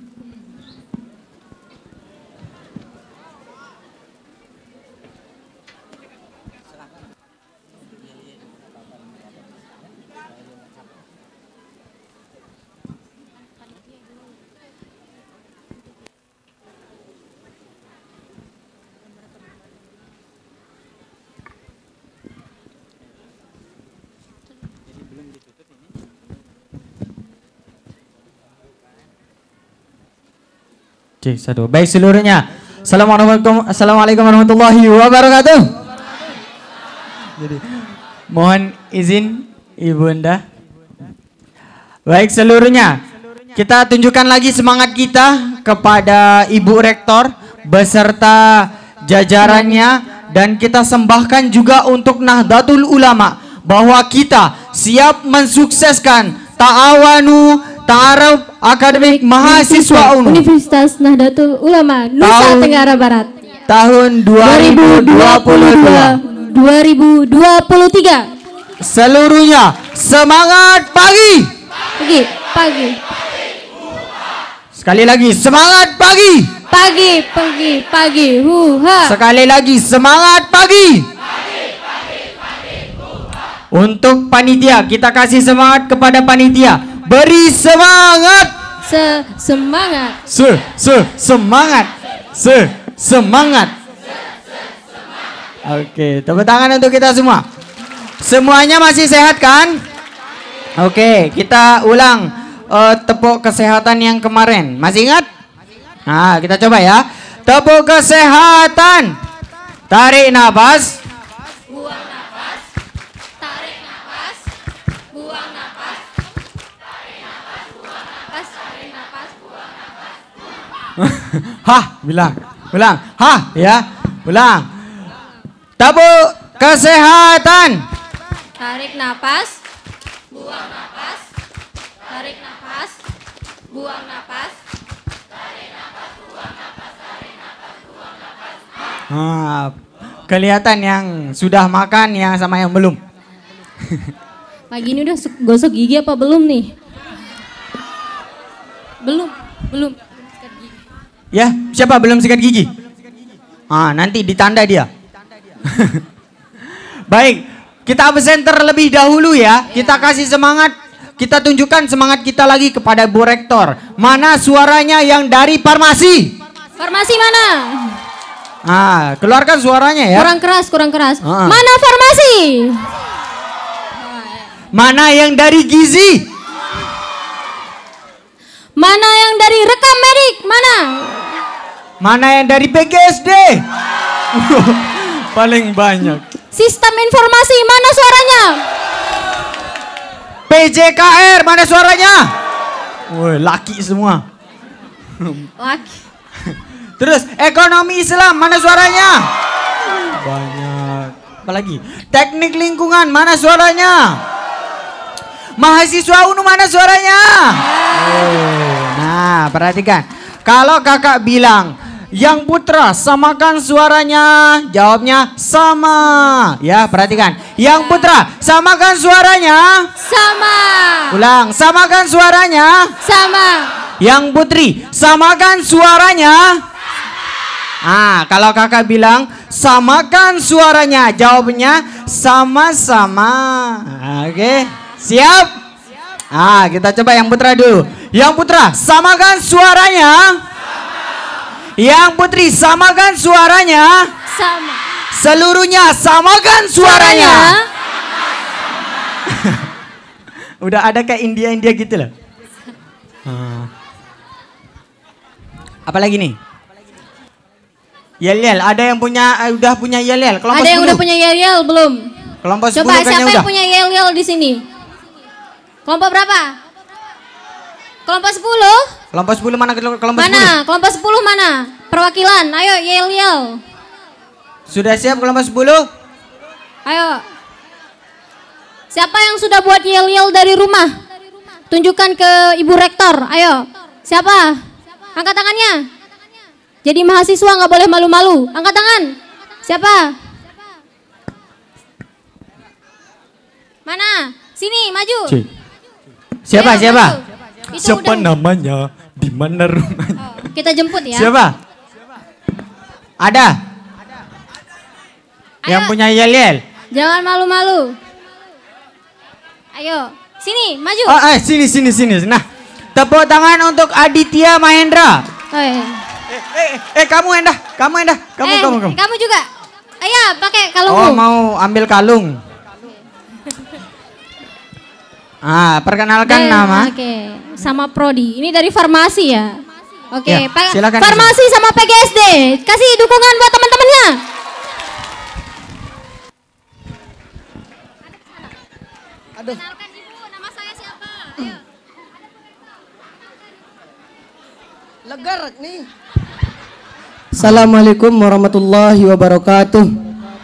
Cik satu. Baik seluruhnya. Assalamualaikum, Assalamualaikum warahmatullahi wabarakatuh. Jadi, mohon izin ibunda. Baik seluruhnya. Kita tunjukkan lagi semangat kita kepada Ibu Rektor beserta jajarannya dan kita sembahkan juga untuk Nahdlatul Ulama bahwa kita siap mensukseskan ta'awanu ta'aruf Akademik Mahasiswa Ungu Universitas Nahdlatul Ulama Nusa tahun, Tenggara Barat tahun 2022 2022 2023 seluruhnya semangat pagi pagi pagi sekali lagi semangat pagi pagi pagi pagi huha sekali lagi semangat pagi untuk panitia, kita kasih semangat kepada panitia. Beri semangat. Se semangat. Se se semangat. Se semangat. Oke, tepuk tangan untuk kita semua. Semuanya masih sehat kan? Oke, kita ulang uh, tepuk kesehatan yang kemarin. Masih ingat? Nah, kita coba ya. Tepuk kesehatan. Tarik nafas. Hah, bilang. Bilang. Hah, ya. Bilang. Tabu kesehatan. Tarik nafas. Buang nafas. Tarik nafas. Buang nafas. Tarik nafas, buang nafas, tarik nafas, buang nafas. Ah, kelihatan yang sudah makan yang sama yang belum. Pagi ini udah gosok gigi apa belum nih? Belum, belum. Ya, siapa belum sikat gigi? Ah, nanti ditanda dia. Baik, kita absen terlebih dahulu ya. Kita kasih semangat, kita tunjukkan semangat kita lagi kepada Bu Rektor. Mana suaranya yang dari farmasi? Farmasi mana? Ah, keluarkan suaranya ya. Kurang keras, kurang keras. Ah. Mana farmasi? Mana yang dari gizi? Mana yang dari rekam medik? Mana? Mana yang dari PGSD? Paling banyak. Sistem informasi mana suaranya? PJKR mana suaranya? Woi, laki semua. Laki. Terus ekonomi Islam mana suaranya? Banyak. Apalagi teknik lingkungan mana suaranya? Mahasiswa UNU mana suaranya? Oh, nah, perhatikan. Kalau kakak bilang, yang putra samakan suaranya. Jawabnya sama. Ya, perhatikan. Yang putra samakan suaranya. Sama. Ulang, samakan suaranya. Sama. Yang putri samakan suaranya. Ah, kalau kakak bilang samakan suaranya, jawabnya sama-sama. Ah, oke. Okay. Siap? Siap. Ah, kita coba yang putra dulu. Yang putra, samakan suaranya. Sama. Yang putri, samakan suaranya. Sama. Seluruhnya samakan suaranya. Sama. Udah ada kayak India-India gitu loh. Ah. Apalagi nih? Yel-yel, ada yang punya uh, udah punya yel-yel? ada yang 10. udah punya yel-yel belum? Kelompok Coba siapa yang udah. punya yel-yel di sini? Kelompok berapa? Kelompok 10? Kelompok 10 mana kelompok mana? 10? Mana? Kelompok 10 mana? Perwakilan, ayo yel yel. Sudah siap kelompok 10? Ayo. Siapa yang sudah buat yel yel dari rumah? Tunjukkan ke Ibu Rektor, ayo. Siapa? Angkat tangannya. Jadi mahasiswa nggak boleh malu-malu. Angkat tangan. Siapa? Mana? Sini, maju. Cik. Siapa, Ayo, siapa? Itu. siapa udah. namanya? Di mana rumahnya? Oh, kita jemput ya. Siapa? Ada? Ayo. Yang punya yel-yel? Jangan malu-malu. Ayo, sini, maju. Oh, eh, sini, sini, sini. Nah, tepuk tangan untuk Aditya Mahendra. Oh, iya. eh, eh, eh, kamu Endah, kamu Endah, kamu, eh, kamu, kamu. Kamu juga. Ayo, pakai kalung. Oh, mau ambil kalung. Ah, perkenalkan Dan, nama. Oke, okay. sama Prodi. Ini dari farmasi ya. Oke, okay. ya, Farmasi sama PGSD. Kasih dukungan buat teman-temannya. Aduh. Kenalkan Ibu, nama saya siapa? Ayo. Legar nih. Assalamualaikum warahmatullahi wabarakatuh. Nama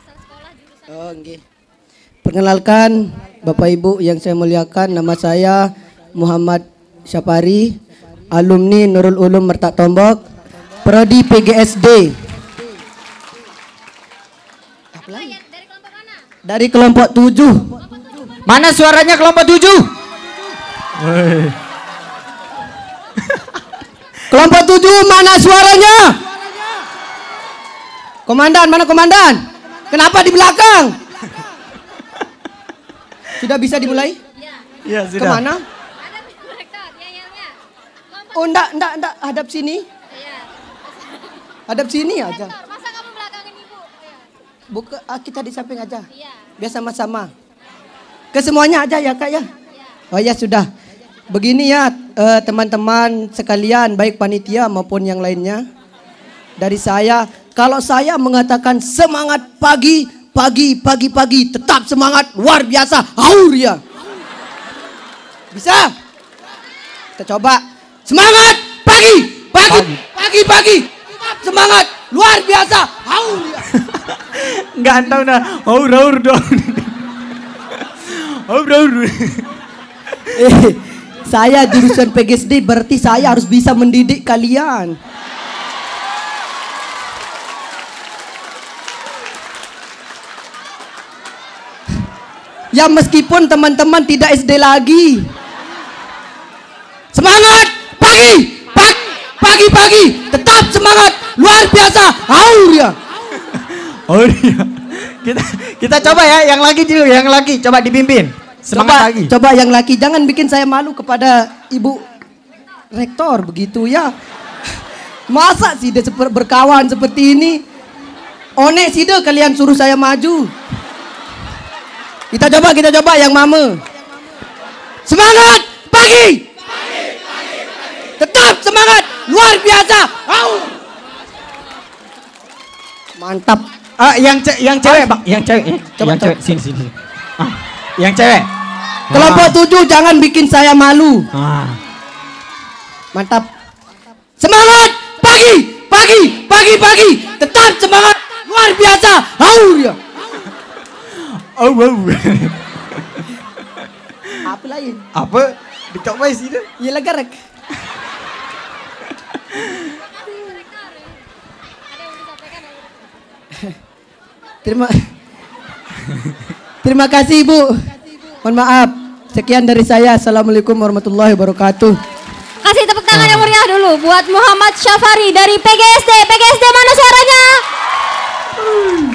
asal sekolah jurusan. Oh, nggih. Perkenalkan Bapak Ibu yang saya muliakan nama saya Muhammad Syafari alumni Nurul Ulum Mertak Tombok prodi PGSD dari kelompok 7 mana suaranya kelompok 7 kelompok 7 mana suaranya komandan mana komandan kenapa di belakang sudah bisa dimulai? Iya, sudah. Kemana? Oh, enggak, enggak, enggak, hadap sini. Iya. Hadap sini aja. Masa kamu belakangin ibu? Iya. Buka, ah, kita di samping aja. Iya. biasa sama-sama. Ke semuanya aja ya, Kak ya. Oh ya, sudah. Begini ya, eh, teman-teman sekalian, baik panitia maupun yang lainnya. Dari saya, kalau saya mengatakan semangat pagi, pagi, pagi, pagi. Tetap semangat, luar biasa, haur ya. Bisa? Kita coba. Semangat, pagi, pagi, pagi, pagi. Tetap semangat, luar biasa, haur ya. Enggak tahu nah, haur, haur dong. haur, haur. eh, saya jurusan PGSD berarti saya harus bisa mendidik kalian. Ya meskipun teman-teman tidak SD lagi. Semangat pagi, pagi, pagi-pagi, tetap semangat luar biasa. Auria. Auria. Kita kita coba ya yang lagi dulu, yang lagi coba dipimpin. Semangat coba, lagi. Coba yang lagi, jangan bikin saya malu kepada Ibu Rektor begitu ya. Masa sih dia berkawan seperti ini? Onek sih kalian suruh saya maju. Kita coba, kita coba yang mama. Semangat pagi. Pagi, pagi, pagi. Tetap semangat luar biasa. wow Mantap. Uh, yang ce yang cewek, Pak. Yang cewek. Eh, coba, yang coba. cewek sini sini. Ah, yang cewek. Kelompok ah. tujuh jangan bikin saya malu. Ah. Mantap. Semangat pagi, pagi, pagi, pagi. Tetap semangat luar biasa. wow ya. Oh wow. Apa lain? Apa? Dekat mai sini? Ialah garak. Terima Terima kasih Ibu. Mohon maaf. Sekian dari saya. Assalamualaikum warahmatullahi wabarakatuh. Kasih tepuk tangan yang meriah dulu buat Muhammad Syafari dari PGSD. PGSD mana suaranya?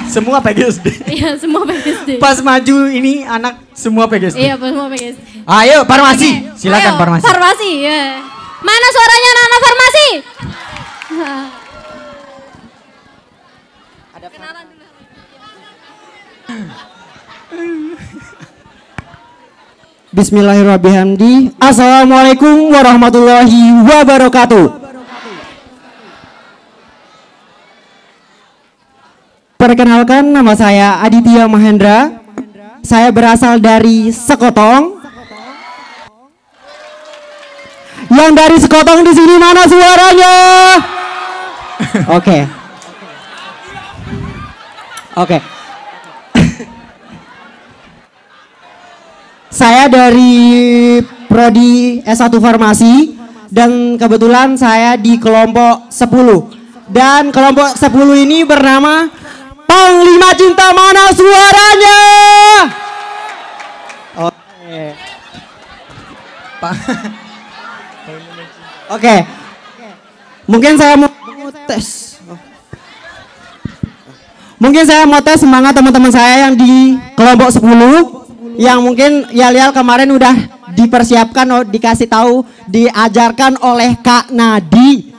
semua PGSD. Iya, semua PGSD. Pas maju ini anak semua PGSD. Iya, semua PGSD. Ah, ayo, farmasi. Silakan farmasi. Farmasi, ya. Mana suaranya anak-anak farmasi? Ada kenalan dulu. Bismillahirrahmanirrahim. Assalamualaikum warahmatullahi wabarakatuh. Perkenalkan nama saya Aditya Mahendra. Saya berasal dari Sekotong. Yang dari Sekotong di sini mana suaranya? Oke. Oke. Okay. saya dari prodi S1 Farmasi dan kebetulan saya di kelompok 10. Dan kelompok 10 ini bernama Panglima Cinta mana suaranya? Oke. Oke. Mungkin saya mau tes. Mungkin saya mau tes semangat teman-teman saya yang di kelompok 10 yang mungkin Yalial kemarin udah dipersiapkan oh, dikasih tahu diajarkan oleh Kak Nadi.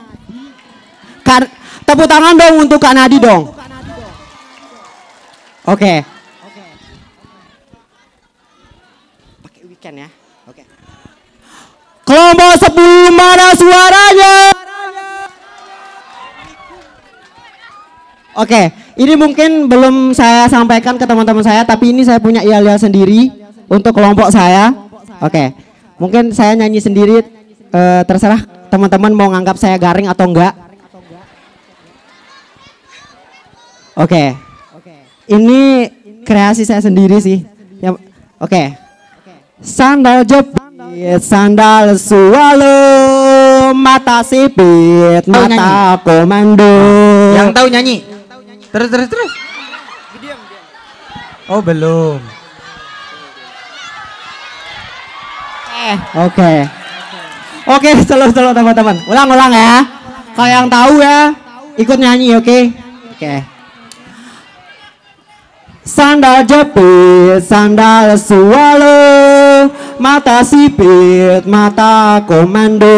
Kak, tepuk tangan dong untuk Kak Nadi dong. Oke. Okay. Pakai weekend ya. Oke. Okay. Kelompok sepuluh mana suaranya? Oke, okay. ini mungkin belum saya sampaikan ke teman-teman saya, tapi ini saya punya ial-ial sendiri untuk kelompok saya. Oke, okay. mungkin saya nyanyi sendiri, uh, terserah teman-teman mau nganggap saya garing atau enggak. Oke. Okay. Ini kreasi saya sendiri sih. Ya, Oke. Okay. Sandal job. Iya, sandal swallow mata sipit, mata komando. Yang tahu nyanyi. Terus terus terus. Oh, belum. Eh. oke. Oke, selalu selalu teman-teman. Ulang-ulang ya. Kalau yang tahu ya, ikut nyanyi, oke? Oke. Sandal jepit, sandal swallow Mata sipit, mata komando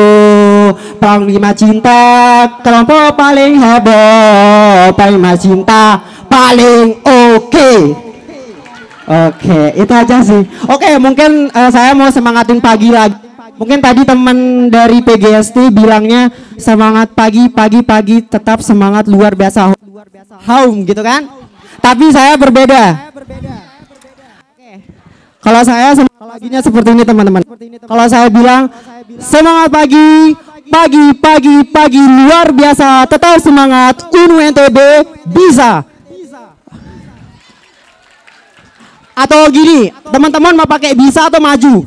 Panglima cinta, kelompok paling heboh Panglima cinta, paling oke okay. Oke, okay, itu aja sih. Oke, okay, mungkin uh, saya mau semangatin pagi lagi. Mungkin tadi teman dari PGST bilangnya semangat pagi, pagi, pagi, tetap semangat luar biasa. Home gitu kan? tapi saya berbeda. Kalau saya lagunya seperti ini teman-teman. Kalau saya bilang semangat pagi, pagi, pagi, pagi luar biasa, tetap semangat UNTB NTB bisa. Atau gini, teman-teman mau pakai bisa atau maju?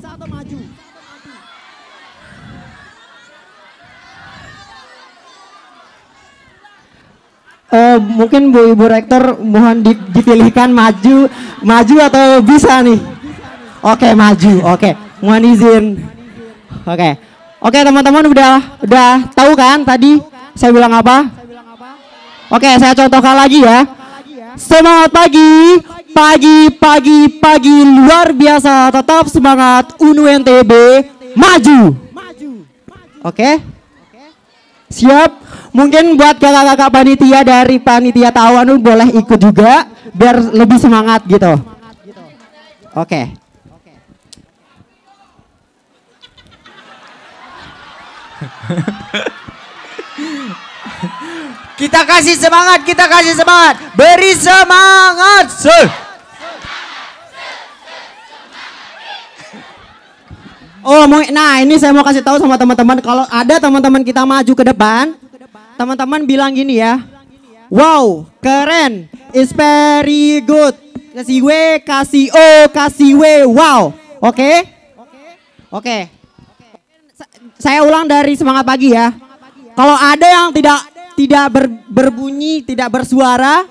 uh, mungkin Bu Ibu Rektor mohon dipilihkan maju, maju atau bisa nih? Oke, okay, maju. Oke, okay. mohon izin. Oke. Okay. Oke, okay, teman-teman udah udah tahu kan tadi saya bilang apa? Oke, okay, saya contohkan lagi ya. Semangat pagi, pagi, pagi, pagi luar biasa. Tetap semangat UNU NTB maju. Oke. Okay? Siap? Mungkin buat kakak-kakak panitia dari panitia tawan boleh ikut juga biar lebih semangat gitu. Oke. kita kasih semangat, kita kasih semangat. Beri semangat. Oh, nah ini saya mau kasih tahu sama teman-teman kalau ada teman-teman kita maju ke depan, Teman-teman bilang gini ya. Wow, keren. It's very good. Kasih W, kasih O, kasih W. Wow. Oke? Oke. Oke. Saya ulang dari semangat pagi ya. Kalau ada yang tidak tidak ber, berbunyi, tidak bersuara,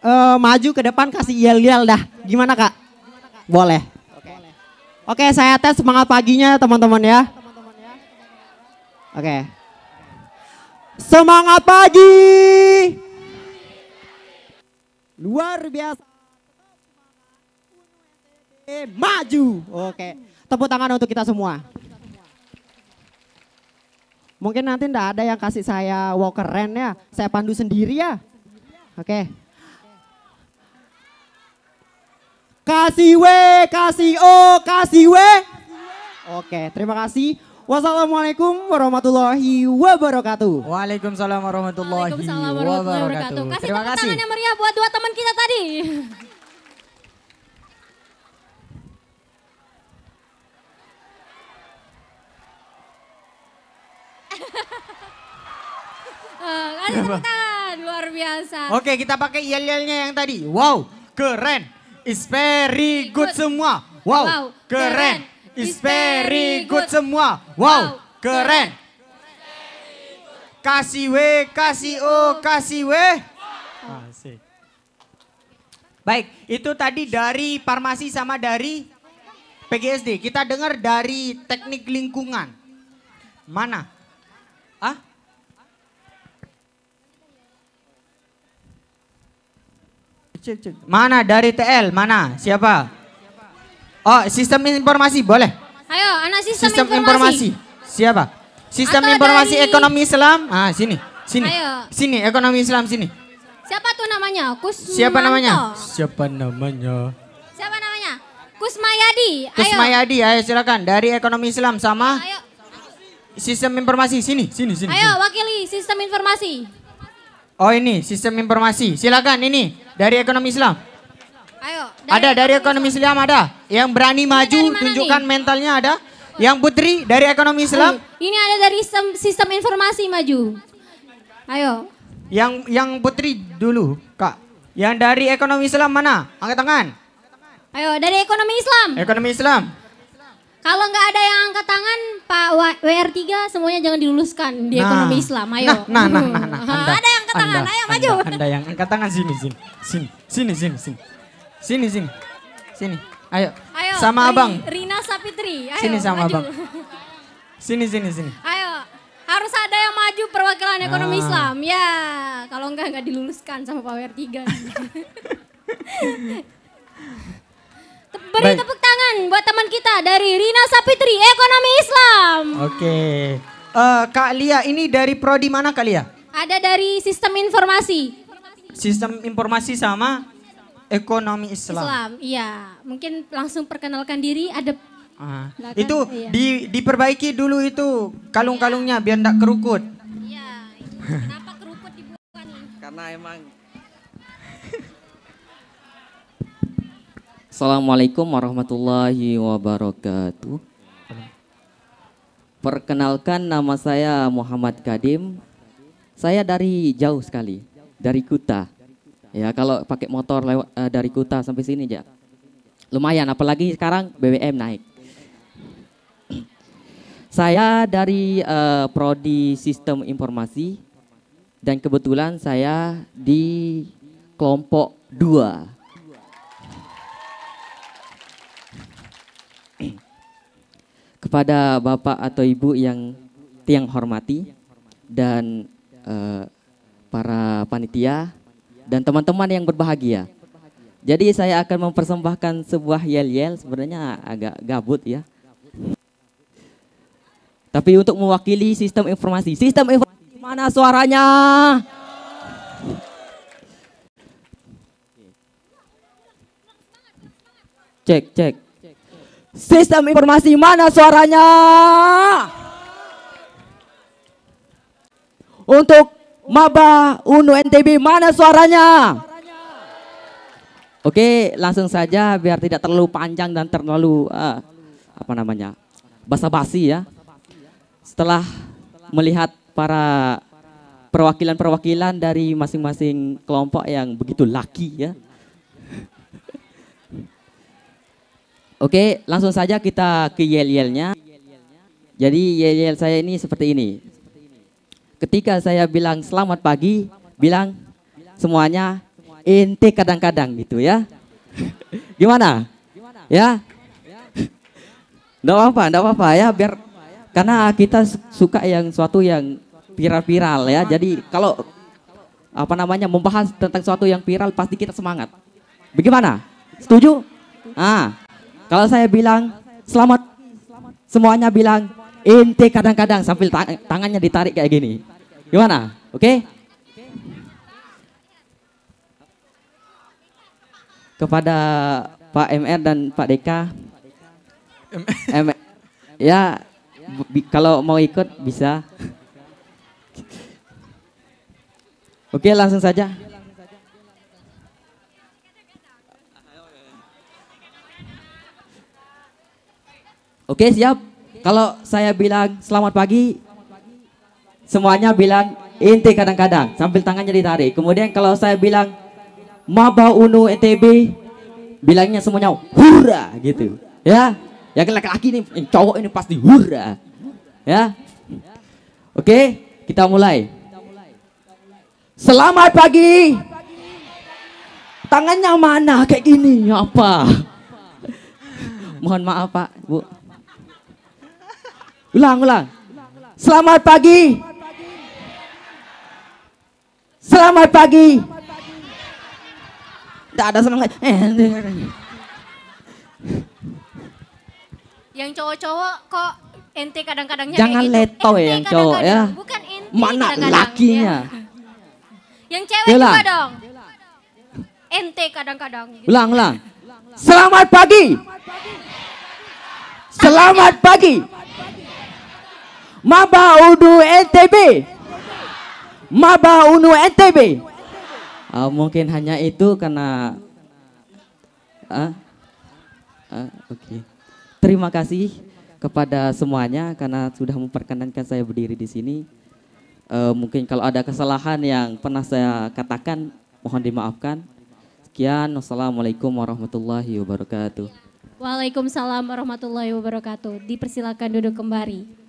uh, maju ke depan kasih yel-yel dah. Gimana kak? Boleh. Oke, okay, saya tes semangat paginya teman-teman ya. Oke. Okay. Semangat pagi. Luar biasa. Maju. Oke. Tepuk tangan untuk kita semua. Mungkin nanti tidak ada yang kasih saya walker keren ya. Saya pandu sendiri ya. Oke. Kasih W, kasih O, kasih W. Oke, terima kasih. Wassalamualaikum warahmatullahi wabarakatuh. Waalaikumsalam warahmatullahi, wabarakatuh. Kasih Terima kasih. Tangan yang meriah buat dua teman kita tadi. Eh, kasih tepuk luar biasa. Oke, kita pakai yel-yelnya yang tadi. Wow, keren. It's very good, semua. Wow, keren is very good semua. Wow, keren. Kasih W, kasih O, kasih W. Baik, itu tadi dari farmasi sama dari PGSD. Kita dengar dari teknik lingkungan. Mana? Ah? Mana dari TL? Mana? Siapa? Oh, sistem informasi boleh. Ayo, anak sistem, sistem informasi. informasi. Siapa? Sistem Atau informasi dari... ekonomi Islam. Ah, sini. Sini. Ayo. Sini, ekonomi Islam sini. Siapa tuh namanya? Kusmanto. Siapa namanya? Siapa namanya? Siapa namanya? Kusmayadi. Ayo. Kusmayadi, ayo silakan dari ekonomi Islam sama Ayo. Sistem informasi sini, sini, sini. Ayo sini. wakili sistem informasi. Oh ini sistem informasi. Silakan ini dari ekonomi Islam ada dari ekonomi Islam. ada. Yang berani ini maju tunjukkan nih? mentalnya ada. Yang Putri dari ekonomi Islam. Ini ada dari sistem, sistem informasi maju. Ayo. Yang yang Putri dulu, Kak. Yang dari ekonomi Islam mana? Angkat tangan. Ayo, dari ekonomi Islam. Ekonomi Islam. Kalau nggak ada yang angkat tangan, Pak WR3 semuanya jangan diluluskan di nah. ekonomi Islam. Ayo. Nah, nah, nah, nah. nah. Anda, ada yang angkat tangan, anda, ayo maju. Anda, anda yang angkat tangan sini, sini. Sini, sini, sini, sini. Sini, sini. Sini. Ayo. Ayo. Sama Rina abang. Rina Sapitri. Ayo, sini sama maju. abang. Sini, sini, sini. Ayo. Harus ada yang maju perwakilan ekonomi ah. Islam. Ya, kalau enggak enggak diluluskan sama Power 3. Beri tepuk tangan buat teman kita dari Rina Sapitri, Ekonomi Islam. Oke. Okay. Uh, eh, Kak Lia, ini dari prodi mana Kak Lia? Ada dari Sistem Informasi. Sistem Informasi sama ekonomi Islam. Islam, iya. Mungkin langsung perkenalkan diri ada ah. Kan? itu iya. di diperbaiki dulu itu kalung-kalungnya iya. biar enggak kerukut. Iya. Kenapa kerukut nih? Karena emang Assalamualaikum warahmatullahi wabarakatuh. Perkenalkan nama saya Muhammad Kadim. Saya dari jauh sekali, dari Kuta. Ya kalau pakai motor lewat uh, dari Kuta sampai sini ya. Lumayan apalagi sekarang BBM naik. Saya dari uh, prodi Sistem Informasi dan kebetulan saya di kelompok 2. kepada bapak atau ibu yang tiang hormati dan uh, para panitia dan teman-teman yang berbahagia. Jadi saya akan mempersembahkan sebuah yel-yel sebenarnya agak gabut ya. Tapi untuk mewakili sistem informasi. Sistem informasi mana suaranya? Cek, cek. Sistem informasi mana suaranya? Untuk Maba Uno NTB mana suaranya? Oke, langsung saja biar tidak terlalu panjang dan terlalu uh, apa namanya basa-basi ya. Setelah melihat para perwakilan-perwakilan dari masing-masing kelompok yang begitu laki ya. Oke, langsung saja kita ke yel-yelnya. Jadi yel-yel saya ini seperti ini ketika saya bilang selamat pagi, bilang semuanya inti kadang-kadang gitu ya. Gimana? Ya? tidak apa-apa, apa-apa ya biar karena kita suka yang suatu yang viral-viral ya. Jadi kalau apa namanya membahas tentang suatu yang viral pasti kita semangat. Bagaimana? Setuju? Ah. Kalau saya bilang selamat semuanya bilang inti kadang-kadang sambil tangannya ditarik kayak gini. Gimana? Oke? Kepada Pak MR dan Pak Deka. Ya, kalau mau ikut bisa. Oke, langsung saja. Oke, siap. Kalau saya bilang selamat pagi, semuanya bilang inti kadang-kadang sambil tangannya ditarik. Kemudian kalau saya bilang Maba Uno ETB bilangnya semuanya hura gitu. Ya. Ya laki-laki ini cowok ini pasti hura Ya. Oke, kita mulai. Selamat pagi. Tangannya mana kayak gini? Ya apa? Mohon maaf, Pak, Bu. Ulang, ulang. Selamat pagi. Selamat pagi. Tidak ada semangat. Eh, yang cowok-cowok kok ente kadang-kadangnya Jangan kayak leto gitu. ya yang cowok ya. Bukan ente Mana lakinya. Ya. Yang cewek Dela. juga dong. Ente kadang-kadang. Gitu. Ulang, ulang. Selamat pagi. Selamat pagi. Maba Udu NTB. Maba Unu NTB. Uh, ah, mungkin hanya itu karena uh, uh, oke. Okay. Terima kasih kepada semuanya karena sudah memperkenankan saya berdiri di sini. Uh, mungkin kalau ada kesalahan yang pernah saya katakan mohon dimaafkan. Sekian, wassalamualaikum warahmatullahi wabarakatuh. Waalaikumsalam warahmatullahi wabarakatuh. Dipersilakan duduk kembali.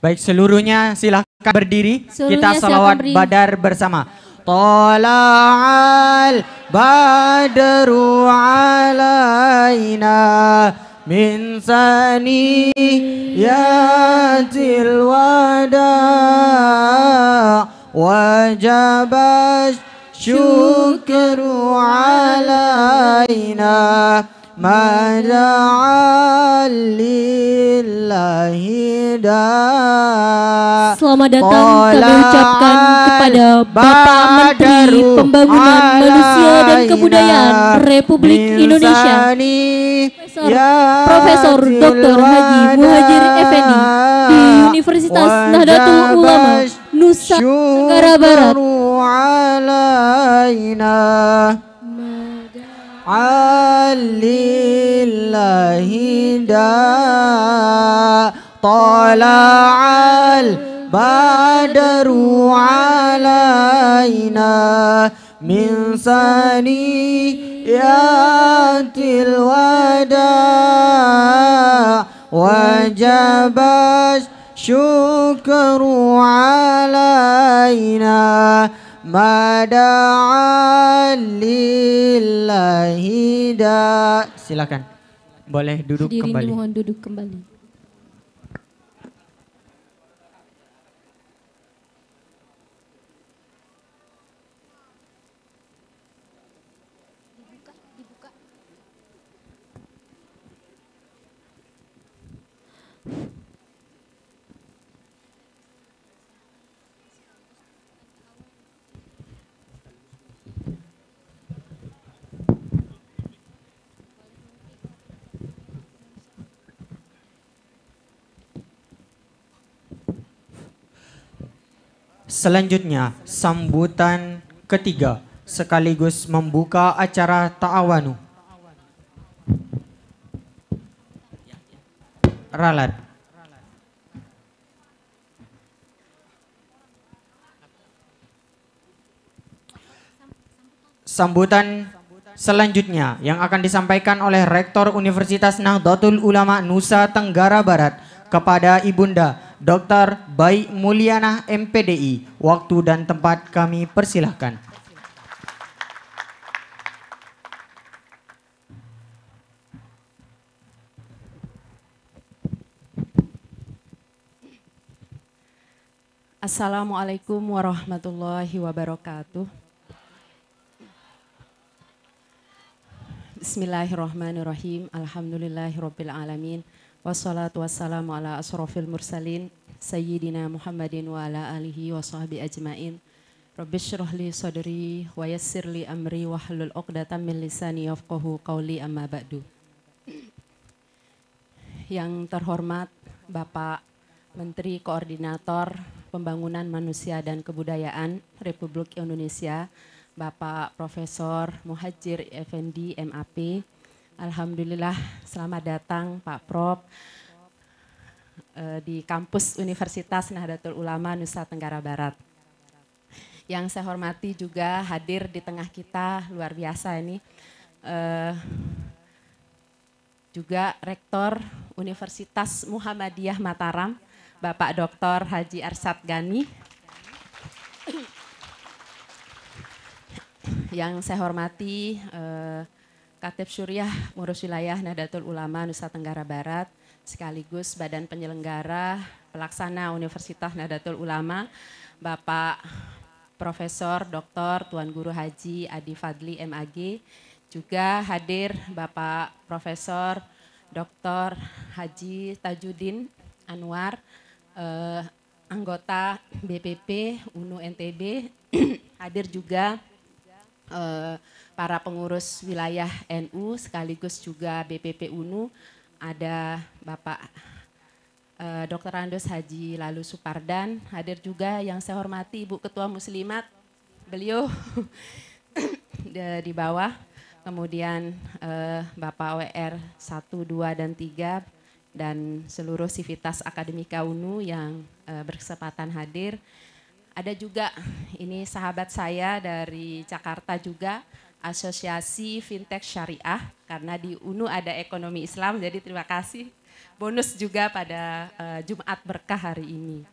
Baik seluruhnya silahkan berdiri. Seluruhnya Kita salawat berdiri. badar bersama. Tala'al badru alaina min sani saniyatil wada wajabash syukru alaina Selamat datang kami ucapkan kepada Bapak Menteri Pembangunan Manusia dan Kebudayaan Republik Indonesia Profesor, ya Profesor Dr. Haji Muhajir Effendi di Universitas Nahdlatul Ulama Nusa Tenggara Barat لله دا طلع البدر علينا من ثنيات الوداع وجب الشكر علينا ما da. Silakan. Boleh duduk Hadirin kembali. mohon duduk kembali. Selanjutnya, sambutan ketiga sekaligus membuka acara Ta'awanu. Ralat. Sambutan selanjutnya yang akan disampaikan oleh Rektor Universitas Nahdlatul Ulama Nusa Tenggara Barat kepada Ibunda Dr. Baik Mulyana MPDI. Waktu dan tempat kami persilahkan. Assalamualaikum warahmatullahi wabarakatuh. Bismillahirrahmanirrahim. Alhamdulillahirabbil alamin. Wassalatu wassalamu ala asrafil mursalin Sayyidina Muhammadin wa ala alihi wa sahbihi ajmain Rabbi syrah li sadri wa yassir li amri wa halul uqdatan min lisani yafqahu qawli amma ba'du Yang terhormat Bapak Menteri Koordinator Pembangunan Manusia dan Kebudayaan Republik Indonesia Bapak Profesor Muhajir Effendi MAP Alhamdulillah, selamat datang Pak Prof eh, di kampus Universitas Nahdlatul Ulama Nusa Tenggara Barat. Yang saya hormati juga hadir di tengah kita luar biasa ini eh, juga Rektor Universitas Muhammadiyah Mataram, Bapak Dr. Haji Arsad Gani. Yang saya hormati eh, Katib Syuriah Ngurus Wilayah Nahdlatul Ulama Nusa Tenggara Barat sekaligus Badan Penyelenggara Pelaksana Universitas Nahdlatul Ulama Bapak Profesor Dr. Tuan Guru Haji Adi Fadli MAG juga hadir Bapak Profesor Dr. Haji Tajudin Anwar eh, anggota BPP UNU NTB hadir juga eh, para pengurus wilayah NU sekaligus juga BPP UNU ada Bapak eh, Dr. Andos Haji Lalu Supardan hadir juga yang saya hormati Ibu Ketua Muslimat beliau di bawah kemudian eh, Bapak WR 1, 2 dan 3 dan seluruh sivitas akademika UNU yang eh, berkesempatan hadir ada juga ini sahabat saya dari Jakarta juga Asosiasi Fintech Syariah karena di UNU ada ekonomi Islam jadi terima kasih bonus juga pada uh, Jumat berkah hari ini.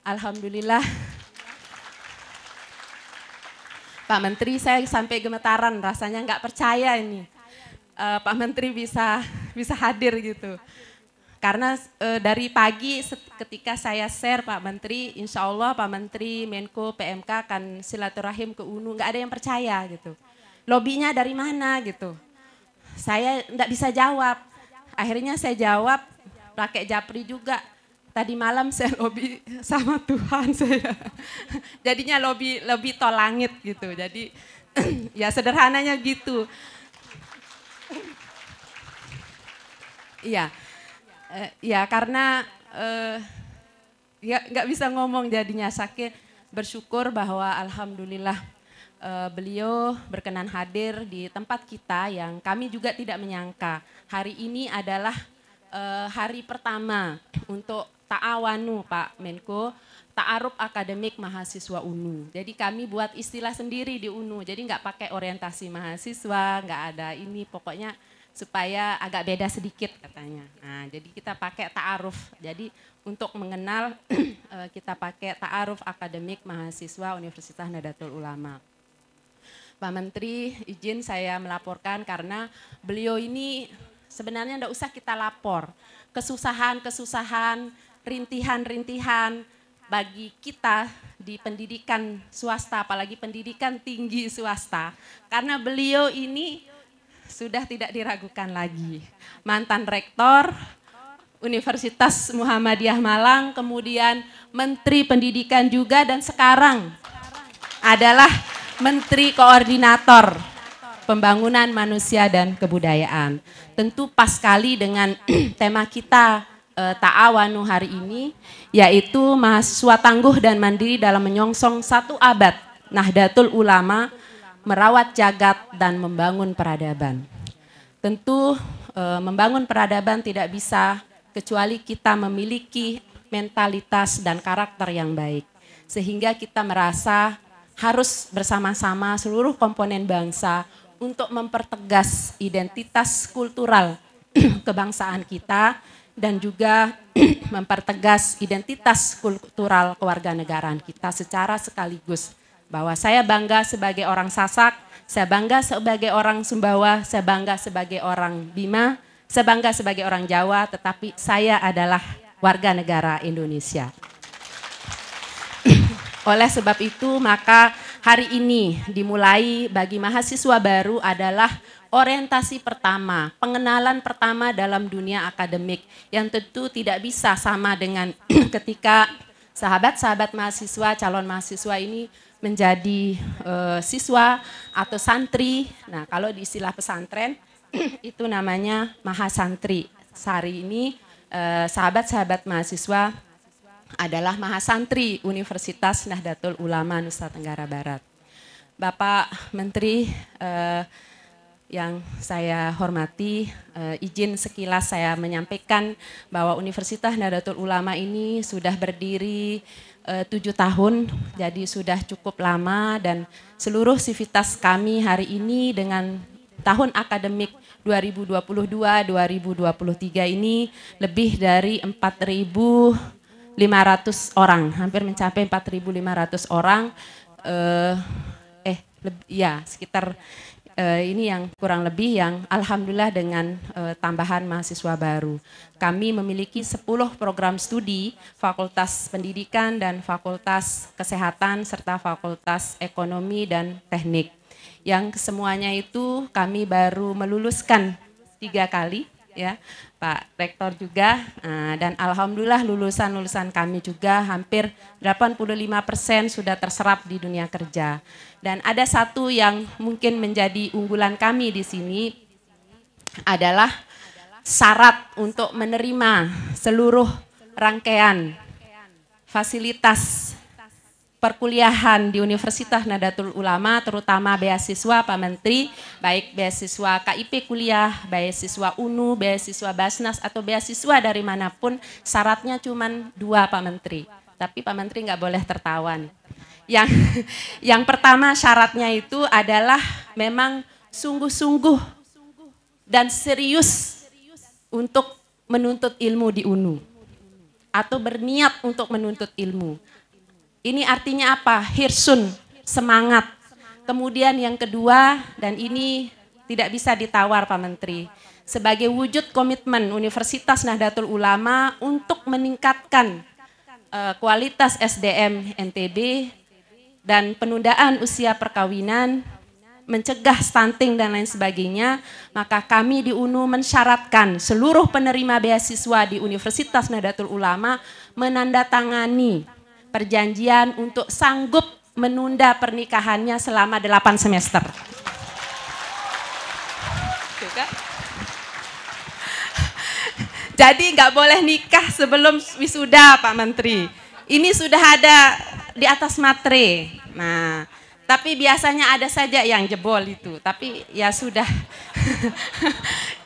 Alhamdulillah Pak Menteri saya sampai gemetaran rasanya nggak percaya ini uh, Pak Menteri bisa bisa hadir gitu karena e, dari pagi ketika saya share Pak Menteri, insya Allah Pak Menteri, Menko, PMK akan silaturahim ke UNU, nggak ada yang percaya gitu lobinya dari mana gitu. Saya enggak bisa jawab. Akhirnya saya jawab pakai japri juga. Tadi malam saya lobby sama Tuhan saya. Jadinya lobby lebih tol langit gitu. Jadi ya sederhananya gitu. Iya. Eh, ya karena eh, ya nggak bisa ngomong jadinya sakit bersyukur bahwa alhamdulillah uh, beliau berkenan hadir di tempat kita yang kami juga tidak menyangka. Hari ini adalah uh, hari pertama untuk Ta'awanu Pak Menko, Ta'aruf Akademik Mahasiswa UNU. Jadi kami buat istilah sendiri di UNU, jadi nggak pakai orientasi mahasiswa, nggak ada ini, pokoknya supaya agak beda sedikit katanya. Nah, jadi kita pakai ta'aruf. Jadi untuk mengenal eh, kita pakai ta'aruf akademik mahasiswa Universitas Nahdlatul Ulama. Pak Menteri izin saya melaporkan karena beliau ini sebenarnya tidak usah kita lapor. Kesusahan-kesusahan, rintihan-rintihan bagi kita di pendidikan swasta, apalagi pendidikan tinggi swasta. Karena beliau ini sudah tidak diragukan lagi. Mantan rektor, Universitas Muhammadiyah Malang, kemudian Menteri Pendidikan juga dan sekarang adalah Menteri Koordinator Pembangunan Manusia dan Kebudayaan. Tentu pas sekali dengan tema kita e, Ta'awanu hari ini, yaitu mahasiswa tangguh dan mandiri dalam menyongsong satu abad Nahdlatul Ulama merawat jagat dan membangun peradaban. Tentu e, membangun peradaban tidak bisa kecuali kita memiliki mentalitas dan karakter yang baik. Sehingga kita merasa harus bersama-sama seluruh komponen bangsa untuk mempertegas identitas kultural kebangsaan kita dan juga mempertegas identitas kultural kewarganegaraan kita secara sekaligus bahwa saya bangga sebagai orang Sasak, saya bangga sebagai orang Sumbawa, saya bangga sebagai orang Bima, saya bangga sebagai orang Jawa, tetapi saya adalah warga negara Indonesia. Oleh sebab itu, maka hari ini dimulai bagi mahasiswa baru adalah orientasi pertama, pengenalan pertama dalam dunia akademik yang tentu tidak bisa sama dengan ketika sahabat-sahabat mahasiswa, calon mahasiswa ini menjadi e, siswa atau santri. Nah, kalau di istilah pesantren itu namanya mahasantri. Sehari ini eh, sahabat-sahabat mahasiswa adalah Mahasantri Universitas Nahdlatul Ulama Nusa Tenggara Barat. Bapak Menteri eh, yang saya hormati, eh, izin sekilas saya menyampaikan bahwa Universitas Nahdlatul Ulama ini sudah berdiri eh, tujuh tahun, jadi sudah cukup lama dan seluruh sivitas kami hari ini dengan tahun akademik 2022-2023 ini lebih dari 4.000 4.500 orang, hampir mencapai 4.500 orang. Uh, eh, eh ya sekitar uh, ini yang kurang lebih yang alhamdulillah dengan uh, tambahan mahasiswa baru. Kami memiliki 10 program studi Fakultas Pendidikan dan Fakultas Kesehatan serta Fakultas Ekonomi dan Teknik. Yang semuanya itu kami baru meluluskan tiga kali ya Pak Rektor juga eh, dan alhamdulillah lulusan-lulusan kami juga hampir 85% sudah terserap di dunia kerja. Dan ada satu yang mungkin menjadi unggulan kami di sini adalah syarat untuk menerima seluruh rangkaian fasilitas perkuliahan di Universitas Nadatul Ulama, terutama beasiswa Pak Menteri, baik beasiswa KIP kuliah, beasiswa UNU, beasiswa Basnas, atau beasiswa dari manapun, syaratnya cuma dua Pak Menteri. Tapi Pak Menteri nggak boleh tertawa nih. Yang, yang pertama syaratnya itu adalah memang sungguh-sungguh dan serius untuk menuntut ilmu di UNU atau berniat untuk menuntut ilmu ini artinya apa? Hirsun, semangat. Kemudian yang kedua, dan ini tidak bisa ditawar Pak Menteri, sebagai wujud komitmen Universitas Nahdlatul Ulama untuk meningkatkan uh, kualitas SDM NTB dan penundaan usia perkawinan, mencegah stunting dan lain sebagainya, maka kami di UNU mensyaratkan seluruh penerima beasiswa di Universitas Nahdlatul Ulama menandatangani perjanjian untuk sanggup menunda pernikahannya selama 8 semester. Jadi nggak boleh nikah sebelum wisuda Pak Menteri. Ini sudah ada di atas materi. Nah, tapi biasanya ada saja yang jebol itu. Tapi ya sudah.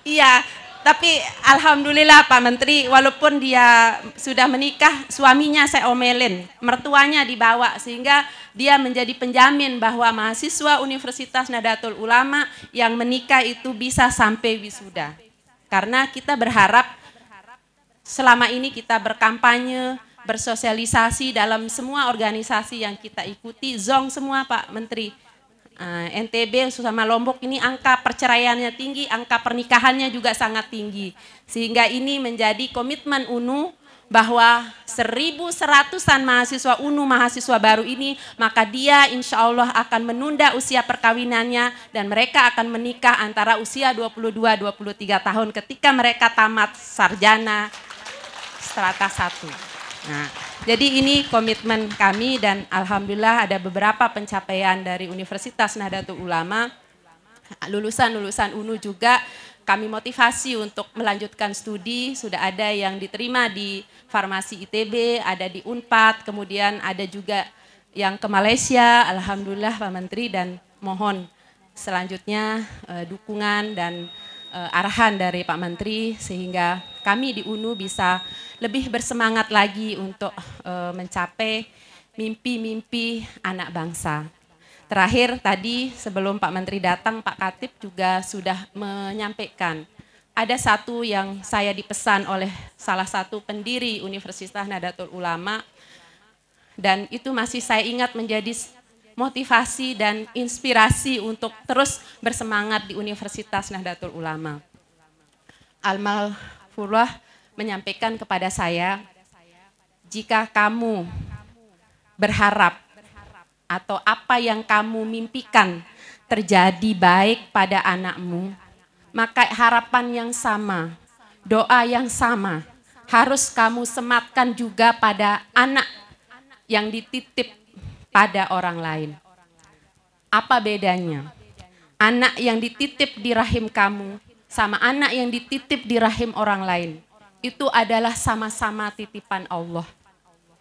Iya, tapi alhamdulillah Pak Menteri walaupun dia sudah menikah suaminya saya omelin mertuanya dibawa sehingga dia menjadi penjamin bahwa mahasiswa Universitas Nadatul Ulama yang menikah itu bisa sampai wisuda karena kita berharap selama ini kita berkampanye bersosialisasi dalam semua organisasi yang kita ikuti zong semua Pak Menteri Uh, eh, NTB sama Lombok ini angka perceraiannya tinggi, angka pernikahannya juga sangat tinggi. Sehingga ini menjadi komitmen UNU bahwa 1.100an mahasiswa UNU, mahasiswa baru ini, maka dia insya Allah akan menunda usia perkawinannya dan mereka akan menikah antara usia 22-23 tahun ketika mereka tamat sarjana strata 1. Nah, jadi ini komitmen kami dan alhamdulillah ada beberapa pencapaian dari Universitas Nahdlatul Ulama, lulusan-lulusan UNU juga kami motivasi untuk melanjutkan studi, sudah ada yang diterima di Farmasi ITB, ada di UNPAD, kemudian ada juga yang ke Malaysia, Alhamdulillah Pak Menteri dan mohon selanjutnya eh, dukungan dan eh, arahan dari Pak Menteri sehingga kami di UNU bisa lebih bersemangat lagi untuk uh, mencapai mimpi-mimpi anak bangsa. Terakhir tadi sebelum Pak Menteri datang, Pak Katip juga sudah menyampaikan ada satu yang saya dipesan oleh salah satu pendiri Universitas Nahdlatul Ulama dan itu masih saya ingat menjadi motivasi dan inspirasi untuk terus bersemangat di Universitas Nahdlatul Ulama. Almal Furlah menyampaikan kepada saya, jika kamu berharap atau apa yang kamu mimpikan terjadi baik pada anakmu, maka harapan yang sama, doa yang sama harus kamu sematkan juga pada anak yang dititip pada orang lain. Apa bedanya? Anak yang dititip di rahim kamu sama anak yang dititip di rahim orang lain itu adalah sama-sama titipan Allah.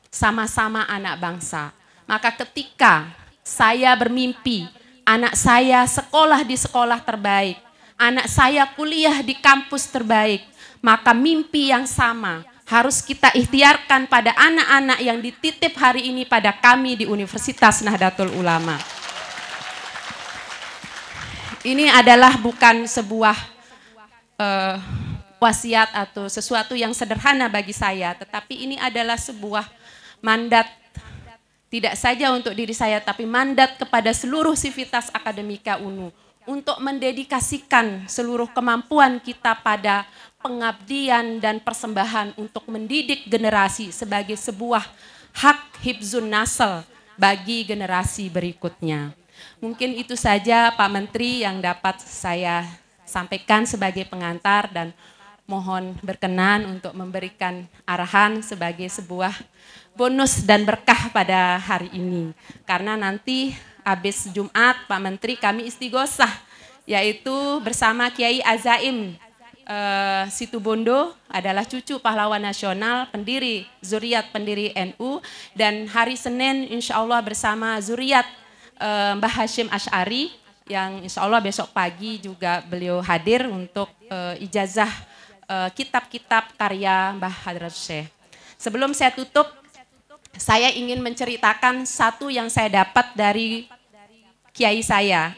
Sama-sama anak bangsa. Maka ketika saya bermimpi, anak saya sekolah di sekolah terbaik, anak saya kuliah di kampus terbaik, maka mimpi yang sama harus kita ikhtiarkan pada anak-anak yang dititip hari ini pada kami di Universitas Nahdlatul Ulama. Ini adalah bukan sebuah uh, wasiat atau sesuatu yang sederhana bagi saya, tetapi ini adalah sebuah mandat tidak saja untuk diri saya tapi mandat kepada seluruh sivitas akademika UNU untuk mendedikasikan seluruh kemampuan kita pada pengabdian dan persembahan untuk mendidik generasi sebagai sebuah hak hibzun nasel bagi generasi berikutnya. Mungkin itu saja Pak Menteri yang dapat saya sampaikan sebagai pengantar dan mohon berkenan untuk memberikan arahan sebagai sebuah bonus dan berkah pada hari ini. Karena nanti habis Jumat Pak Menteri kami istighosah yaitu bersama Kiai Azaim eh, Situbondo adalah cucu pahlawan nasional pendiri zuriat pendiri NU dan hari Senin insya Allah bersama zuriat eh, Mbah Hashim Ash'ari yang insya Allah besok pagi juga beliau hadir untuk eh, ijazah Eh, kitab-kitab uh, karya Mbah Hadrat Syekh. Sebelum saya tutup, saya ingin menceritakan satu yang saya dapat dari kiai saya,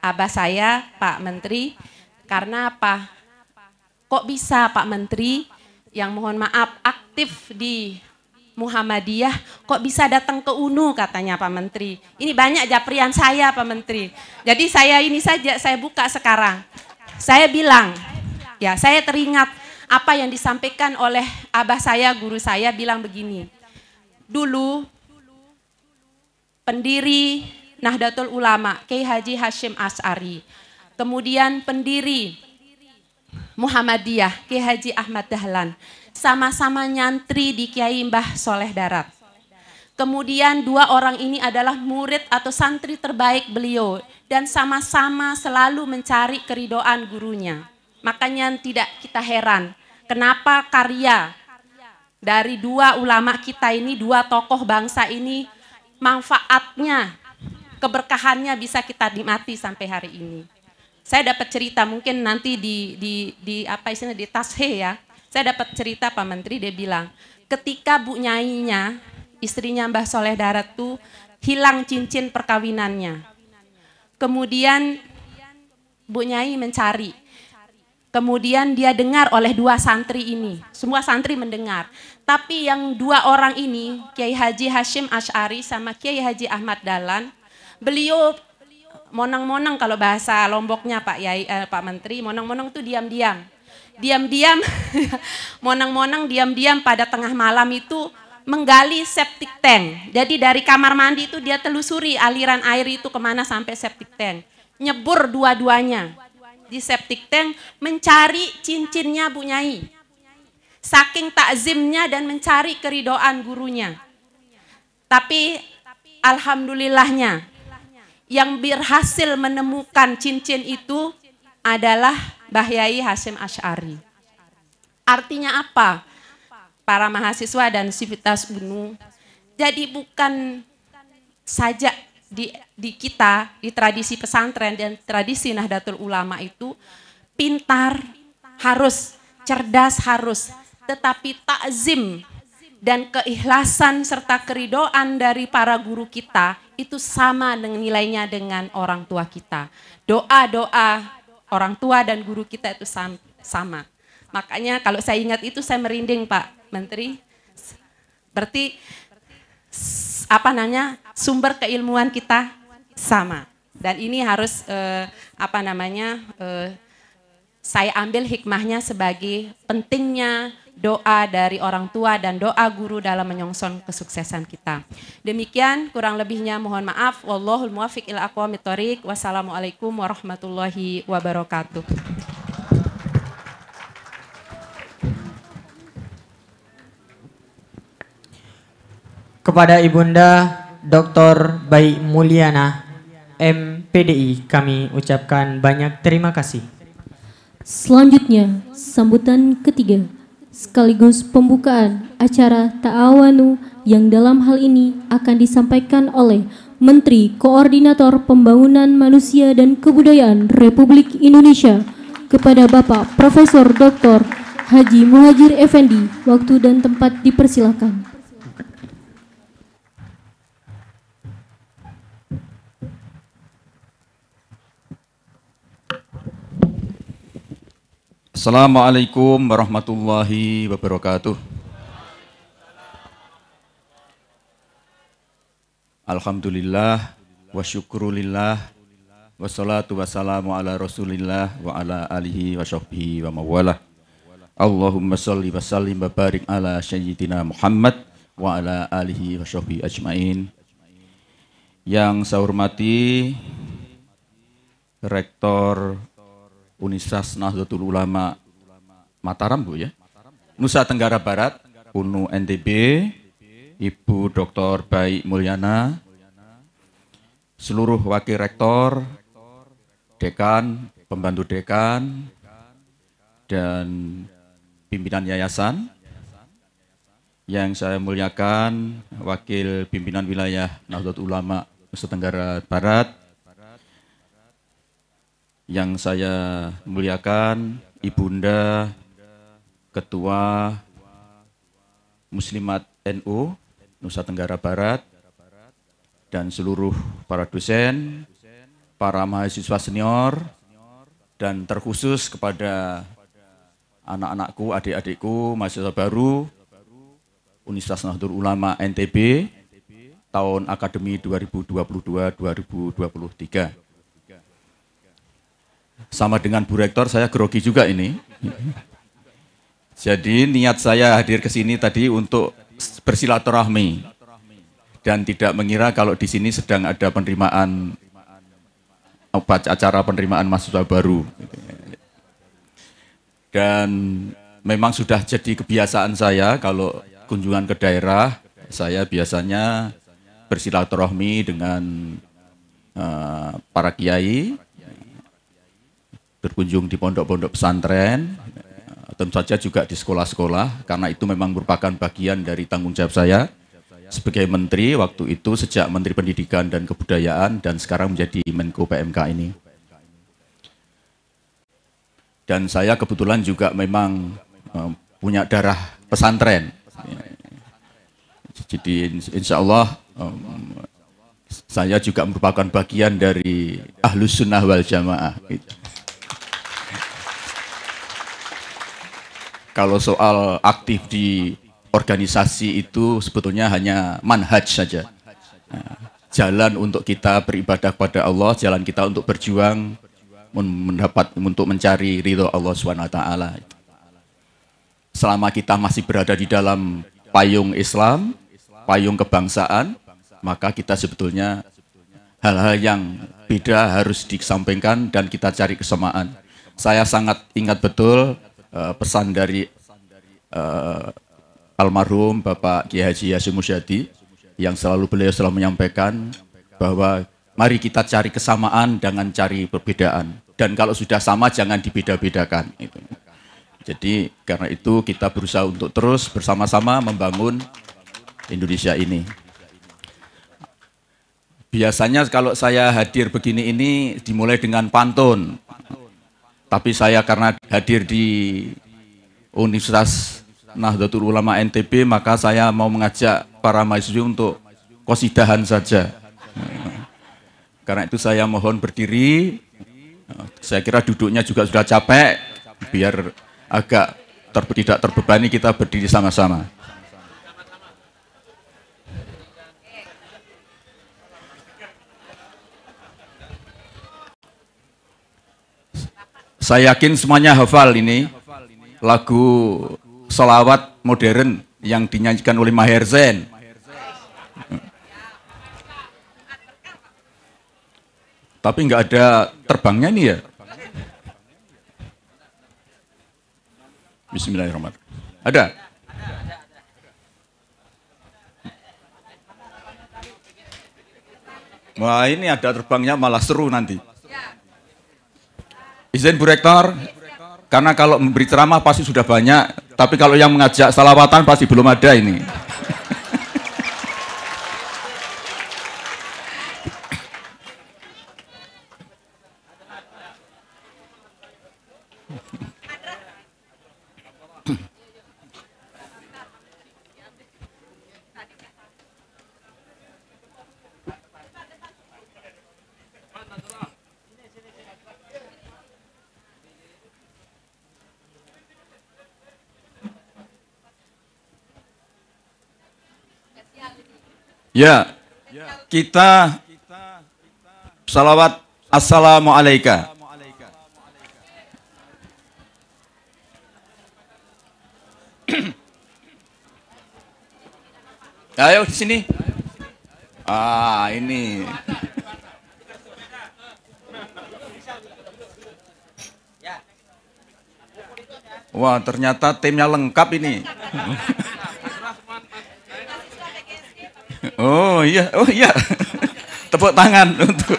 abah saya, Pak Menteri. Karena apa? Kok bisa Pak Menteri yang mohon maaf aktif di Muhammadiyah kok bisa datang ke UNU katanya Pak Menteri. Ini banyak japrian saya Pak Menteri. Jadi saya ini saja saya buka sekarang. Saya bilang, Ya, saya teringat apa yang disampaikan oleh abah saya, guru saya bilang begini. Dulu pendiri Nahdlatul Ulama Kiai Haji Hashim As'ari. Kemudian pendiri Muhammadiyah Kiai Haji Ahmad Dahlan. Sama-sama nyantri di Kiai Mbah Soleh Darat. Kemudian dua orang ini adalah murid atau santri terbaik beliau dan sama-sama selalu mencari keridoan gurunya. Makanya tidak kita heran kenapa karya dari dua ulama kita ini, dua tokoh bangsa ini, manfaatnya, keberkahannya bisa kita nikmati sampai hari ini. Saya dapat cerita mungkin nanti di di di apa istilahnya di tashe ya. Saya dapat cerita Pak Menteri dia bilang, ketika Bu Nyainya, istrinya Mbah Soleh Darat tuh hilang cincin perkawinannya. Kemudian Bu Nyai mencari Kemudian dia dengar oleh dua santri ini. Semua santri mendengar. Tapi yang dua orang ini, Kiai Haji Hashim Ash'ari sama Kiai Haji Ahmad Dalan, beliau monang-monang kalau bahasa Lomboknya Pak Yai, eh, Pak Menteri, monang-monang itu diam-diam. Diam-diam, monang-monang diam-diam pada tengah malam itu menggali septic tank. Jadi dari kamar mandi itu dia telusuri aliran air itu kemana sampai septic tank. Nyebur dua-duanya di septic tank mencari cincinnya Bu Nyai. Saking takzimnya dan mencari keridoan gurunya. Tapi alhamdulillahnya yang berhasil menemukan cincin itu adalah Bahyai Hasim Ash'ari. Artinya apa? Para mahasiswa dan sivitas bunuh. Jadi bukan saja di, di kita, di tradisi pesantren dan tradisi Nahdlatul Ulama itu pintar harus, cerdas harus, tetapi takzim dan keikhlasan serta keridoan dari para guru kita itu sama dengan nilainya dengan orang tua kita. Doa-doa orang tua dan guru kita itu sama. Makanya kalau saya ingat itu saya merinding Pak Menteri. Berarti apa namanya sumber keilmuan kita sama dan ini harus eh, apa namanya eh, saya ambil hikmahnya sebagai pentingnya doa dari orang tua dan doa guru dalam menyongsong kesuksesan kita. Demikian kurang lebihnya mohon maaf. Wallahul muwafiq ila aqwamit thoriq. Wassalamualaikum warahmatullahi wabarakatuh. kepada Ibunda Dr. Bayi Mulyana MPDI kami ucapkan banyak terima kasih. Selanjutnya, sambutan ketiga sekaligus pembukaan acara Ta'awanu yang dalam hal ini akan disampaikan oleh Menteri Koordinator Pembangunan Manusia dan Kebudayaan Republik Indonesia kepada Bapak Profesor Dr. Haji Muhajir Effendi. Waktu dan tempat dipersilakan. Assalamualaikum warahmatullahi wabarakatuh. Alhamdulillah wa syukrulillah wassalatu wassalamu ala rasulillah wa ala alihi wa sahbihi wa mawalah. Allahumma salli wa sallim wa barik ala sayyidina Muhammad wa ala alihi wa sahbihi ajmain. Yang saya hormati Rektor Universitas Nahdlatul Ulama Mataram Bu ya. Nusa Tenggara Barat, UNU NTB, Ibu Dr. Baik Mulyana, seluruh wakil rektor, dekan, pembantu dekan, dan pimpinan yayasan. Yang saya muliakan Wakil Pimpinan Wilayah Nahdlatul Ulama Nusa Tenggara Barat, yang saya muliakan, Ibunda Ketua Muslimat NU Nusa Tenggara Barat dan seluruh para dosen, para mahasiswa senior dan terkhusus kepada anak-anakku, adik-adikku, mahasiswa baru Universitas Nahdlatul Ulama NTB tahun akademi 2022-2023. Sama dengan Bu Rektor, saya grogi juga ini. Jadi niat saya hadir ke sini tadi untuk bersilaturahmi dan tidak mengira kalau di sini sedang ada penerimaan acara penerimaan mahasiswa baru. Dan memang sudah jadi kebiasaan saya kalau kunjungan ke daerah, saya biasanya bersilaturahmi dengan eh, para kiai berkunjung di pondok-pondok pesantren, tentu saja juga di sekolah-sekolah, karena itu memang merupakan bagian dari tanggung jawab saya sebagai menteri waktu itu sejak Menteri Pendidikan dan Kebudayaan dan sekarang menjadi Menko PMK ini. Dan saya kebetulan juga memang eh, punya darah pesantren. Jadi insya Allah eh, saya juga merupakan bagian dari ahlus sunnah wal jamaah. Gitu. kalau soal aktif di organisasi itu sebetulnya hanya manhaj saja. Eh, jalan untuk kita beribadah kepada Allah, jalan kita untuk berjuang mendapat untuk mencari ridho Allah swt. Selama kita masih berada di dalam payung Islam, payung kebangsaan, maka kita sebetulnya hal-hal yang beda harus disampingkan dan kita cari kesamaan. Saya sangat ingat betul Eh, pesan dari uh, almarhum Bapak Kiai Haji Yasin Musyadi yang selalu beliau selalu menyampaikan bahwa mari kita cari kesamaan dengan cari perbedaan dan kalau sudah sama jangan dibeda-bedakan itu. Jadi karena itu kita berusaha untuk terus bersama-sama membangun Indonesia ini. Biasanya kalau saya hadir begini ini dimulai dengan pantun. Tapi saya karena hadir di Universitas Nahdlatul Ulama NTB, maka saya mau mengajak para mahasiswa untuk kosidahan saja. Karena itu saya mohon berdiri. Saya kira duduknya juga sudah capek, biar agak ter tidak terbebani kita berdiri sama-sama. Saya yakin semuanya hafal ini lagu selawat modern yang dinyanyikan oleh Maher Zain. Tapi nggak ada terbangnya nih ya. Bismillahirrahmanirrahim. Ada? Wah ini ada terbangnya malah seru nanti. Izin Bu Rektor, karena kalau memberi ceramah pasti sudah banyak, tapi kalau yang mengajak salawatan pasti belum ada ini. Ya, kita salawat Assalamualaikum. Ayo di sini. Ah, ini. Wah, ternyata timnya lengkap ini. Oh iya, oh iya. Tepuk tangan untuk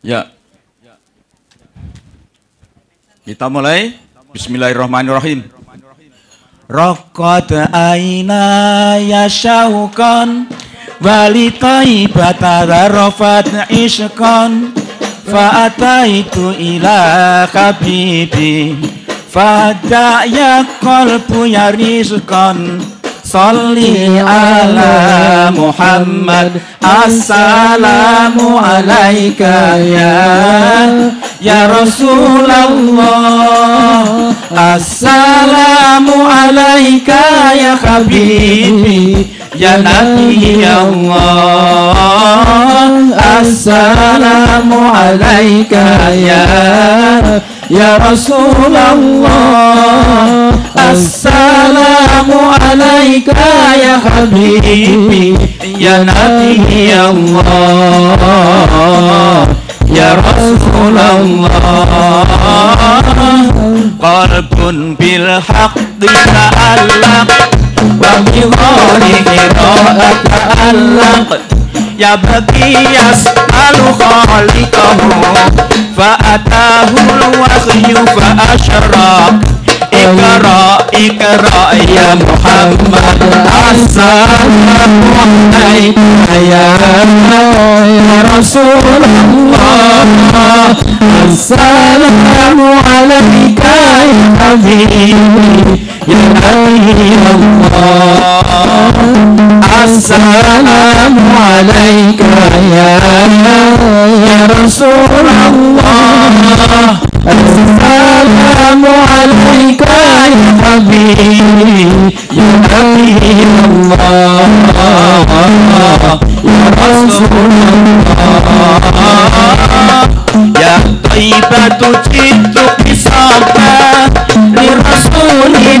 Ya. Kita mulai. Bismillahirrahmanirrahim. Rokot aina ya sya'ukon wali taibata darofat iskon fa'ataitu ila kabibi Fada ya qalbu ya rizqan Salli ala Muhammad Assalamu alaika ya Ya Rasulullah Assalamu alaika ya Habibi ya Nabi Allah Assalamu alaika ya Ya Rasulullah Assalamu alaika ya Habibi Ya Nabi ya, ya Allah Ya Rasulullah Qalbun bil haqq ta'allaq بابغاني قراءة تألق يا بقي يسأل خالقه فأتاه الوحي فأشرق اقرأ اقرأ يا محمد السلام عليك يا رسول الله السلام عليك يا حبيبي يا حبيب الله السلام عليك يا يا رسول الله السلام عليك يا حبيبي يا حبيب الله يا رسول الله يا طيبة جئت بصفا لرسول الله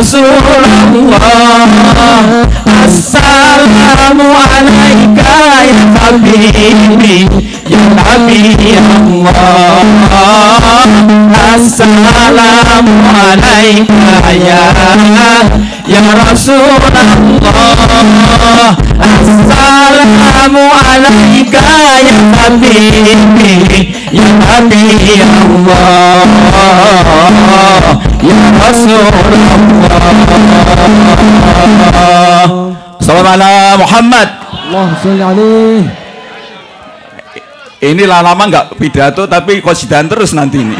Rasulullah Assalamualaikum ya habibi يا الله السلام عليك يا يا رسول الله السلام عليك يا حبيبي يا حبيبي الله يا رسول الله صلى على محمد اللهم صل عليه Ini lama-lama nggak pidato tapi kosidan terus nanti ini.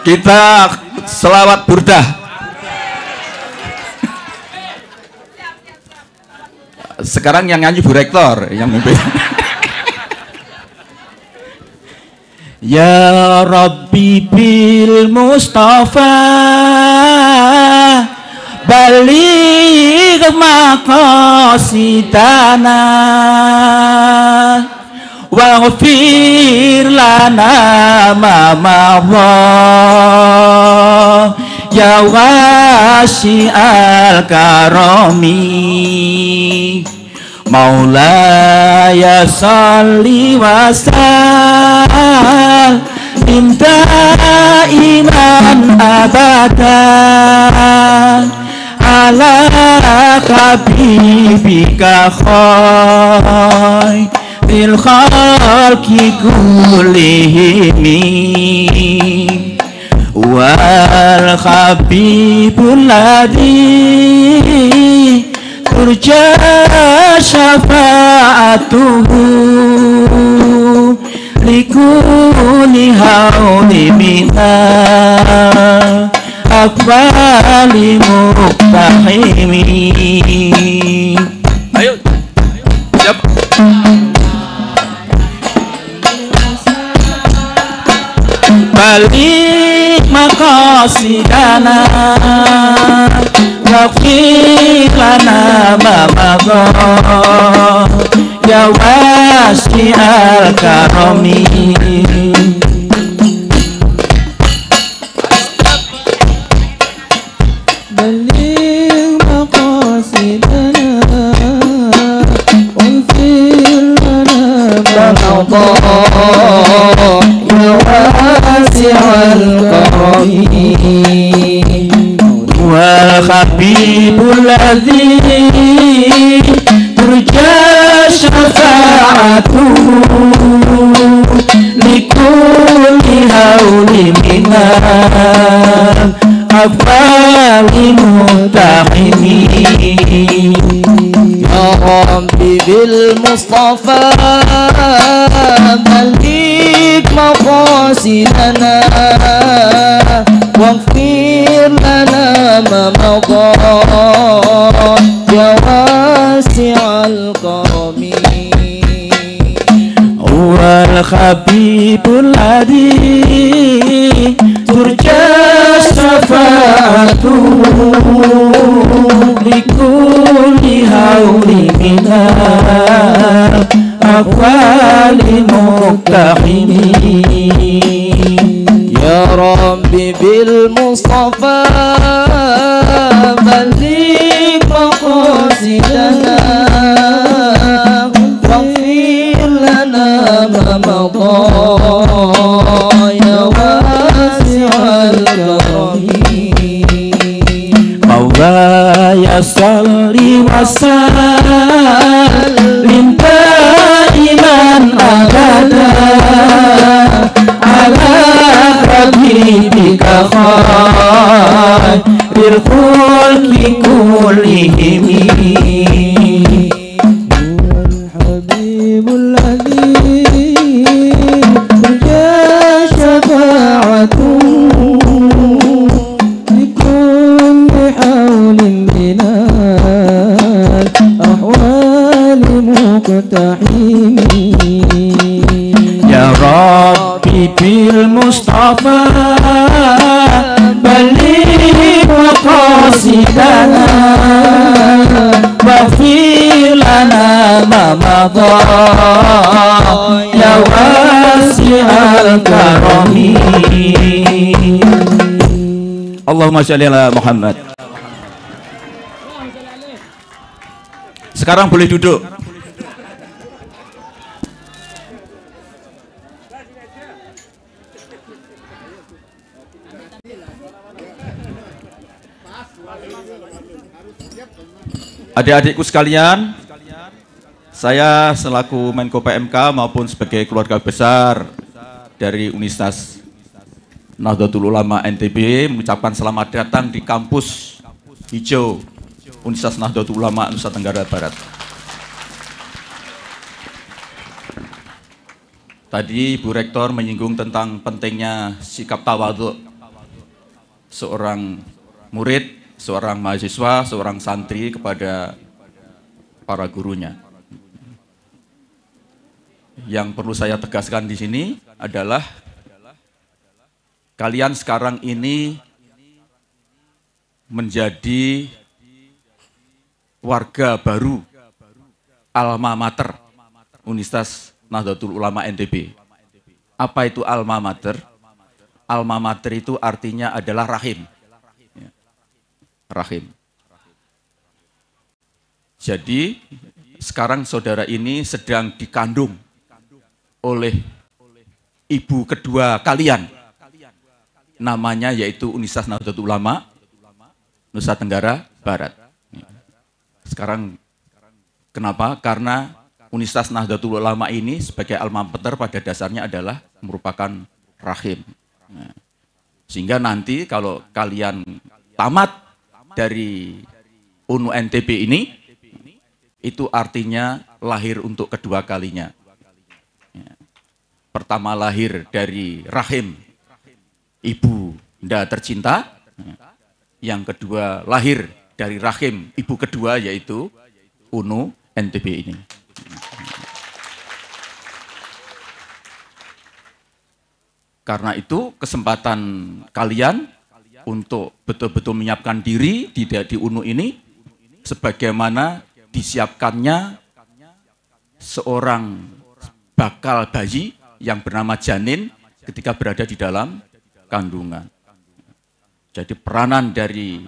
Kita selawat burdah. Sekarang yang nyanyi Bu Rektor yang mimpin. Ya Rabbi bil Mustafa Balik maqasidana Waghfir lana ma mawa Ya wasi al karami Maulaya salli wa sallim iman abadan ala habibika khoy fil khalqi wal habibul ladhi turja syafaatuhu likuni hauni bina akbali muktahimi ayo makasih balik يا واسع الكرمين الحبيب الذي ترجى شفاعته لكل هول من أفعال متحمين يا ربي بالمصطفى بلغ مقاصدنا واغفر لنا Habibul Adi Turja Safatu Likuli Hawli Minar Akwali Ya Rabbi حبيبي المصطفى بلغ مقاصدنا واغفر لنا ما مضى يا واسع الكريم مولاي صل وسلم خير الخلق كلهم Allahumma sholli ala Muhammad. Sekarang boleh duduk. Adik-adikku sekalian, saya selaku Menko PMK maupun sebagai keluarga besar dari Universitas Nahdlatul Ulama NTB mengucapkan selamat datang di kampus hijau Universitas Nahdlatul Ulama Nusa Tenggara Barat. Tadi Bu Rektor menyinggung tentang pentingnya sikap tawadhu seorang murid, seorang mahasiswa, seorang santri kepada para gurunya. Yang perlu saya tegaskan di sini adalah Kalian sekarang ini menjadi warga baru alma mater Universitas Nahdlatul Ulama NTB. Apa itu alma mater? Alma mater itu artinya adalah rahim. Ya. Rahim. Jadi sekarang saudara ini sedang dikandung oleh ibu kedua kalian namanya yaitu Universitas Nahdlatul Ulama Nusa Tenggara Barat. Sekarang kenapa? Karena Universitas Nahdlatul Ulama ini sebagai alma mater pada dasarnya adalah merupakan rahim. sehingga nanti kalau kalian tamat dari UNU NTB ini, itu artinya lahir untuk kedua kalinya. Pertama lahir dari rahim ibu nda tercinta. Yang kedua lahir dari rahim ibu kedua yaitu UNU NTB ini. Karena itu kesempatan kalian untuk betul-betul menyiapkan diri di, di UNU ini sebagaimana disiapkannya seorang bakal bayi yang bernama janin ketika berada di dalam kandungan. Jadi peranan dari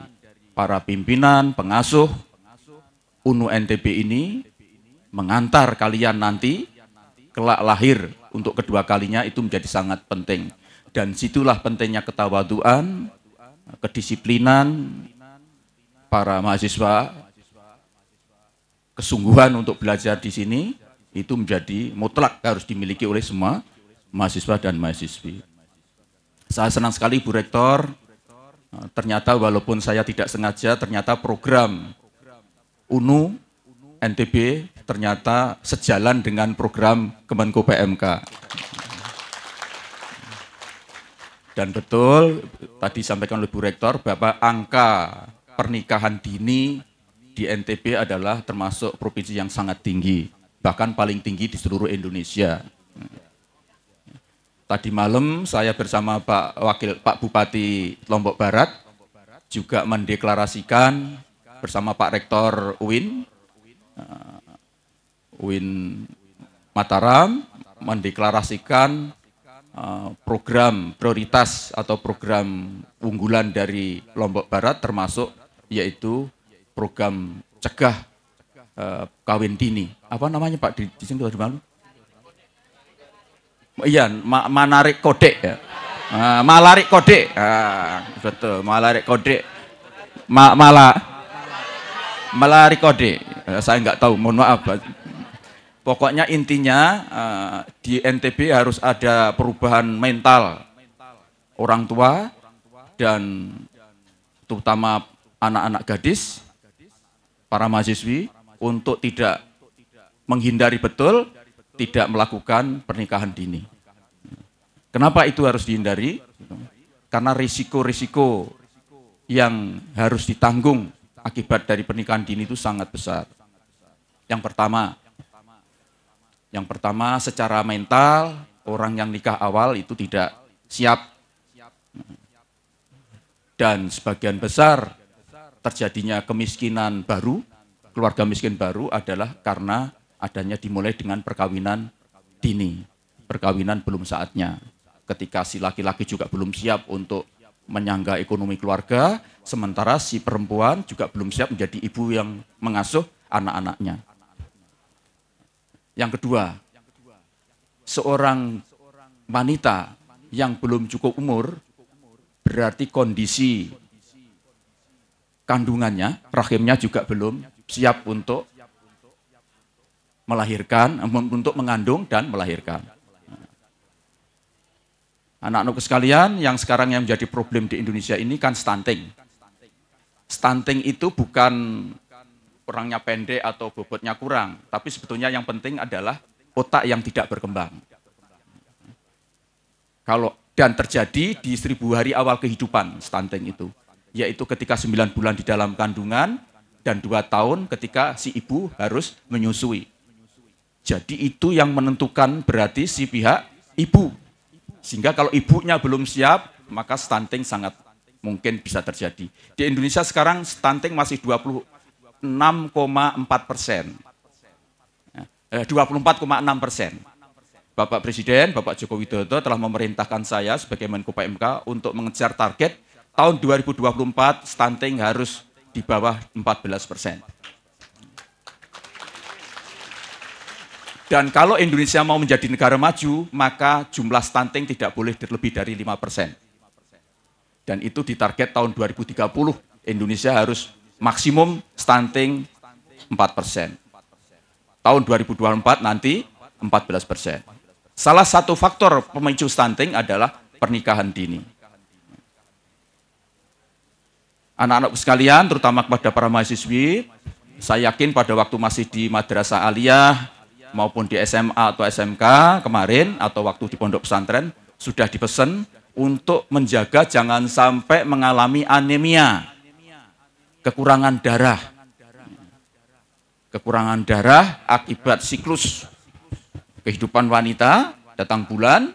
para pimpinan, pengasuh UNU NTB ini mengantar kalian nanti kelak lahir untuk kedua kalinya itu menjadi sangat penting. Dan situlah pentingnya ketawaduan, kedisiplinan para mahasiswa, kesungguhan untuk belajar di sini itu menjadi mutlak harus dimiliki oleh semua mahasiswa dan mahasiswi. Saya senang sekali Bu Rektor, eh, ternyata walaupun saya tidak sengaja, ternyata program UNU NTB ternyata sejalan dengan program Kemenko PMK. Dan betul, tadi sampaikan oleh Bu Rektor, bahwa angka pernikahan dini di NTB adalah termasuk provinsi yang sangat tinggi, bahkan paling tinggi di seluruh Indonesia. Tadi malam saya bersama Pak Wakil Pak Bupati Lombok Barat juga mendeklarasikan bersama Pak Rektor UIN eh, UIN Mataram mendeklarasikan eh, program prioritas atau program unggulan dari Lombok Barat termasuk yaitu program cegah eh, kawin dini. Apa namanya Pak di, di sini tadi malam? Iya, ma manarik kode. ya. Uh, ah, malarik kode. Uh, ah, betul, malarik kode, Ma mala malarik kode. Uh, saya nggak tahu, mohon maaf. Pokoknya intinya uh, di NTB harus ada perubahan mental orang tua dan terutama anak-anak gadis, para mahasiswi untuk tidak menghindari betul tidak melakukan pernikahan dini. Kenapa itu harus dihindari? Karena risiko-risiko yang harus ditanggung akibat dari pernikahan dini itu sangat besar. Yang pertama, yang pertama secara mental orang yang nikah awal itu tidak siap dan sebagian besar terjadinya kemiskinan baru, keluarga miskin baru adalah karena adanya dimulai dengan perkawinan dini, perkawinan belum saatnya. Ketika si laki-laki juga belum siap untuk menyangga ekonomi keluarga, sementara si perempuan juga belum siap menjadi ibu yang mengasuh anak-anaknya. Yang kedua, seorang wanita yang belum cukup umur berarti kondisi kandungannya, rahimnya juga belum siap untuk melahirkan, untuk mengandung dan melahirkan. Anak-anakku sekalian, yang sekarang yang menjadi problem di Indonesia ini kan stunting. Stunting itu bukan orangnya pendek atau bobotnya kurang, tapi sebetulnya yang penting adalah otak yang tidak berkembang. Kalau dan terjadi di seribu hari awal kehidupan stunting itu, yaitu ketika sembilan bulan di dalam kandungan dan dua tahun ketika si ibu harus menyusui. Jadi itu yang menentukan berarti si pihak ibu. Sehingga kalau ibunya belum siap, maka stunting sangat mungkin bisa terjadi. Di Indonesia sekarang stunting masih 26,4 persen. 24,6 eh, persen. Bapak Presiden, Bapak Joko Widodo telah memerintahkan saya sebagai Menko PMK untuk mengejar target tahun 2024 stunting harus di bawah 14 persen. Dan kalau Indonesia mau menjadi negara maju, maka jumlah stunting tidak boleh lebih dari 5 persen. Dan itu di target tahun 2030, Indonesia harus maksimum stunting 4 persen. Tahun 2024 nanti 14 persen. Salah satu faktor pemicu stunting adalah pernikahan dini. Anak-anak sekalian, terutama kepada para mahasiswi, saya yakin pada waktu masih di Madrasah Aliyah, maupun di SMA atau SMK kemarin atau waktu di pondok pesantren sudah dipesan untuk menjaga jangan sampai mengalami anemia, kekurangan darah. Kekurangan darah akibat siklus kehidupan wanita datang bulan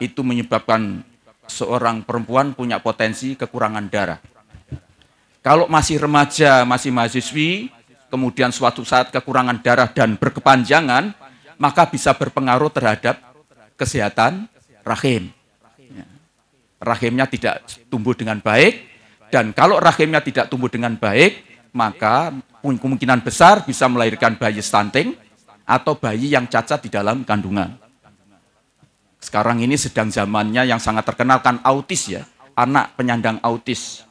itu menyebabkan seorang perempuan punya potensi kekurangan darah. Kalau masih remaja, masih mahasiswi, kemudian suatu saat kekurangan darah dan berkepanjangan, maka bisa berpengaruh terhadap kesehatan rahim. Ya. Rahimnya tidak tumbuh dengan baik, dan kalau rahimnya tidak tumbuh dengan baik, maka kemungkinan besar bisa melahirkan bayi stunting atau bayi yang cacat di dalam kandungan. Sekarang ini sedang zamannya yang sangat terkenal kan autis ya, anak penyandang autis.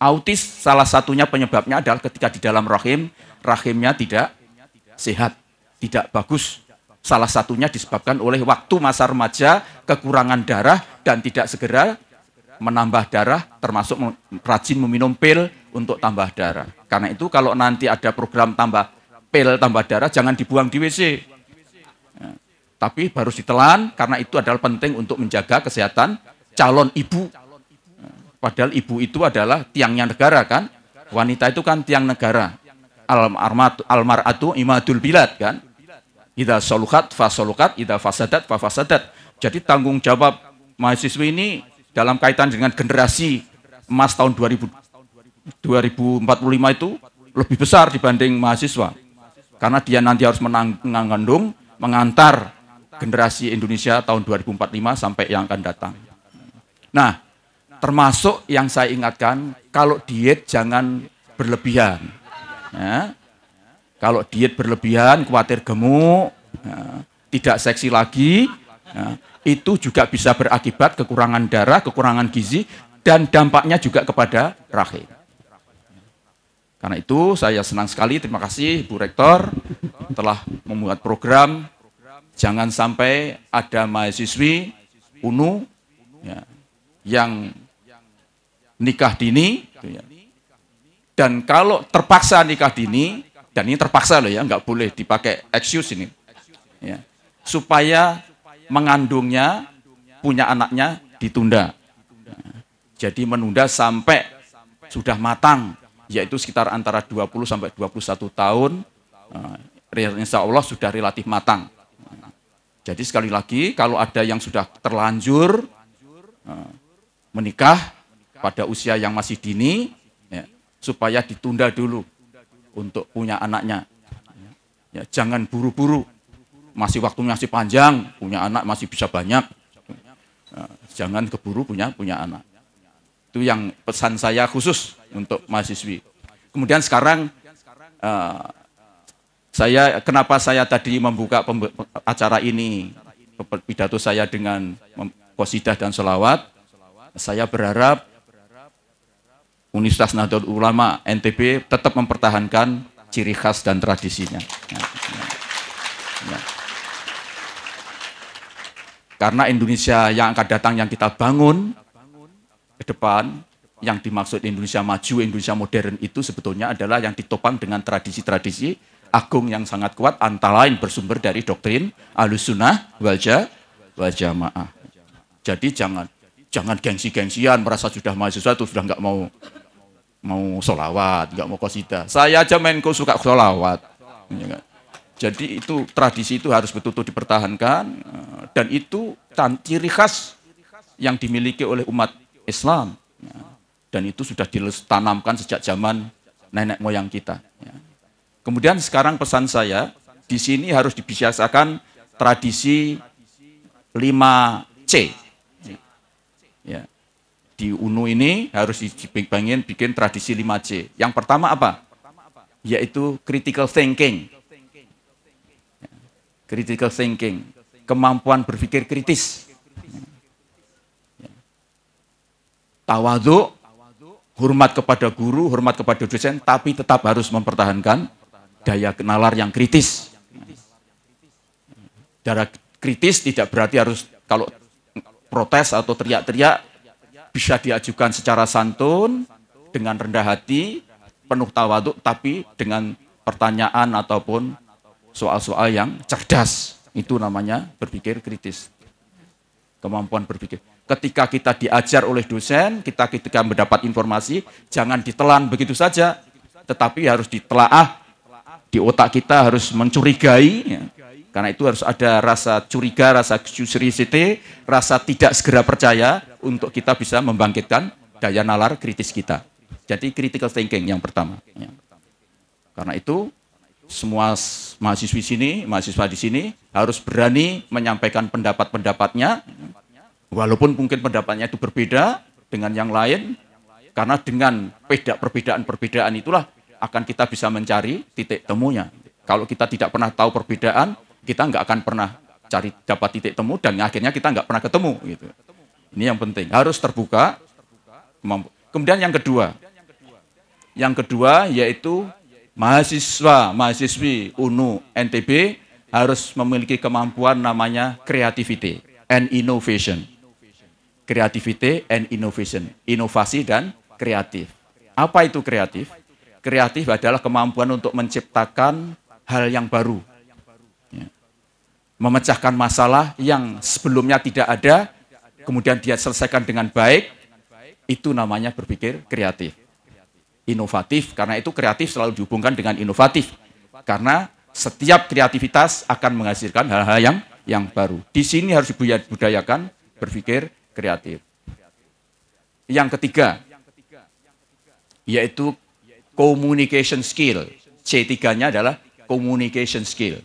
Autis salah satunya penyebabnya adalah ketika di dalam rahim rahimnya tidak sehat, tidak bagus. Salah satunya disebabkan oleh waktu masa remaja, kekurangan darah, dan tidak segera menambah darah, termasuk rajin meminum pil untuk tambah darah. Karena itu kalau nanti ada program tambah pil, tambah darah, jangan dibuang di WC. Ya. Tapi harus ditelan, karena itu adalah penting untuk menjaga kesehatan calon ibu. Ya. Padahal ibu itu adalah tiangnya negara kan, wanita itu kan tiang negara almaratu imadul bilad kan. Ida solukat solukat ida fasadat fa fasadat. Jadi tanggung jawab mahasiswa ini dalam kaitan dengan generasi emas tahun 2000, 2045 itu lebih besar dibanding mahasiswa. Karena dia nanti harus mengandung, mengantar generasi Indonesia tahun 2045 sampai yang akan datang. Nah, termasuk yang saya ingatkan, kalau diet jangan berlebihan Ya. Kalau diet berlebihan, khawatir gemuk, ya. tidak seksi lagi, ya. itu juga bisa berakibat kekurangan darah, kekurangan gizi, dan dampaknya juga kepada rahim. Karena itu saya senang sekali, terima kasih Bu Rektor telah membuat program jangan sampai ada mahasiswi UNU ya, yang nikah dini gitu ya, dan kalau terpaksa nikah dini, dan ini terpaksa loh ya, nggak boleh dipakai excuse ini. Ya. Supaya mengandungnya, punya anaknya ditunda. Jadi menunda sampai sudah matang, yaitu sekitar antara 20 sampai 21 tahun, eh, insya Allah sudah relatif matang. Jadi sekali lagi, kalau ada yang sudah terlanjur eh, menikah pada usia yang masih dini, supaya ditunda dulu untuk punya anaknya. Ya, jangan buru-buru, masih waktunya masih panjang, punya anak masih bisa banyak. Nah, jangan keburu punya punya anak. Itu yang pesan saya khusus untuk mahasiswi. Kemudian sekarang uh, saya kenapa saya tadi membuka acara ini pidato saya dengan kosidah dan selawat. Saya berharap Universitas Nahdlatul Ulama NTB tetap mempertahankan ciri khas dan tradisinya. Ya, ya. Ya. Karena Indonesia yang akan datang yang kita bangun ke depan, yang dimaksud Indonesia maju, Indonesia modern itu sebetulnya adalah yang ditopang dengan tradisi-tradisi agung yang sangat kuat, antara lain bersumber dari doktrin alusunah wajah wajah maah. Jadi jangan jangan gengsi-gengsian merasa sudah mahasiswa itu sudah nggak mau mau solawat, nggak mau kosida. Saya aja kok suka solawat. Ya kan? Jadi itu tradisi itu harus betul-betul dipertahankan eh, dan itu ciri khas yang dimiliki oleh umat Islam. Ya. Dan itu sudah ditanamkan sejak zaman nenek moyang kita. Ya. Kemudian sekarang pesan saya, di sini harus dibiasakan tradisi 5C di UNU ini harus dibangun bikin tradisi 5C. Yang pertama apa? Yaitu critical thinking. Critical thinking, kemampuan berpikir kritis. Tawadhu, hormat kepada guru, hormat kepada dosen, tapi tetap harus mempertahankan daya kenalar yang kritis. Daya kritis tidak berarti harus kalau protes atau teriak-teriak bisa diajukan secara santun, dengan rendah hati, penuh tawaduk, tapi dengan pertanyaan ataupun soal-soal yang cerdas. Itu namanya berpikir kritis. Kemampuan berpikir. Ketika kita diajar oleh dosen, kita ketika mendapat informasi, jangan ditelan begitu saja. Tetapi harus ditelaah, di otak kita harus mencurigai, ya. Karena itu harus ada rasa curiga, rasa curiosity, rasa tidak segera percaya untuk kita bisa membangkitkan daya nalar kritis kita. Jadi critical thinking yang pertama. Ya. Karena itu semua mahasiswi sini, mahasiswa di sini harus berani menyampaikan pendapat-pendapatnya, walaupun mungkin pendapatnya itu berbeda dengan yang lain, karena dengan beda perbedaan-perbedaan itulah akan kita bisa mencari titik temunya. Kalau kita tidak pernah tahu perbedaan, kita nggak akan pernah cari dapat titik temu dan akhirnya kita nggak pernah ketemu gitu. Ini yang penting, harus terbuka. Kemudian yang kedua, yang kedua yaitu mahasiswa, mahasiswi UNU NTB harus memiliki kemampuan namanya creativity and innovation. Creativity and innovation, inovasi dan kreatif. Apa itu kreatif? Kreatif adalah kemampuan untuk menciptakan hal yang baru, memecahkan masalah yang sebelumnya tidak ada, kemudian dia selesaikan dengan baik, itu namanya berpikir kreatif. Inovatif, karena itu kreatif selalu dihubungkan dengan inovatif. Karena setiap kreativitas akan menghasilkan hal-hal yang yang baru. Di sini harus dibudayakan berpikir kreatif. Yang ketiga, yaitu communication skill. C3-nya adalah communication skill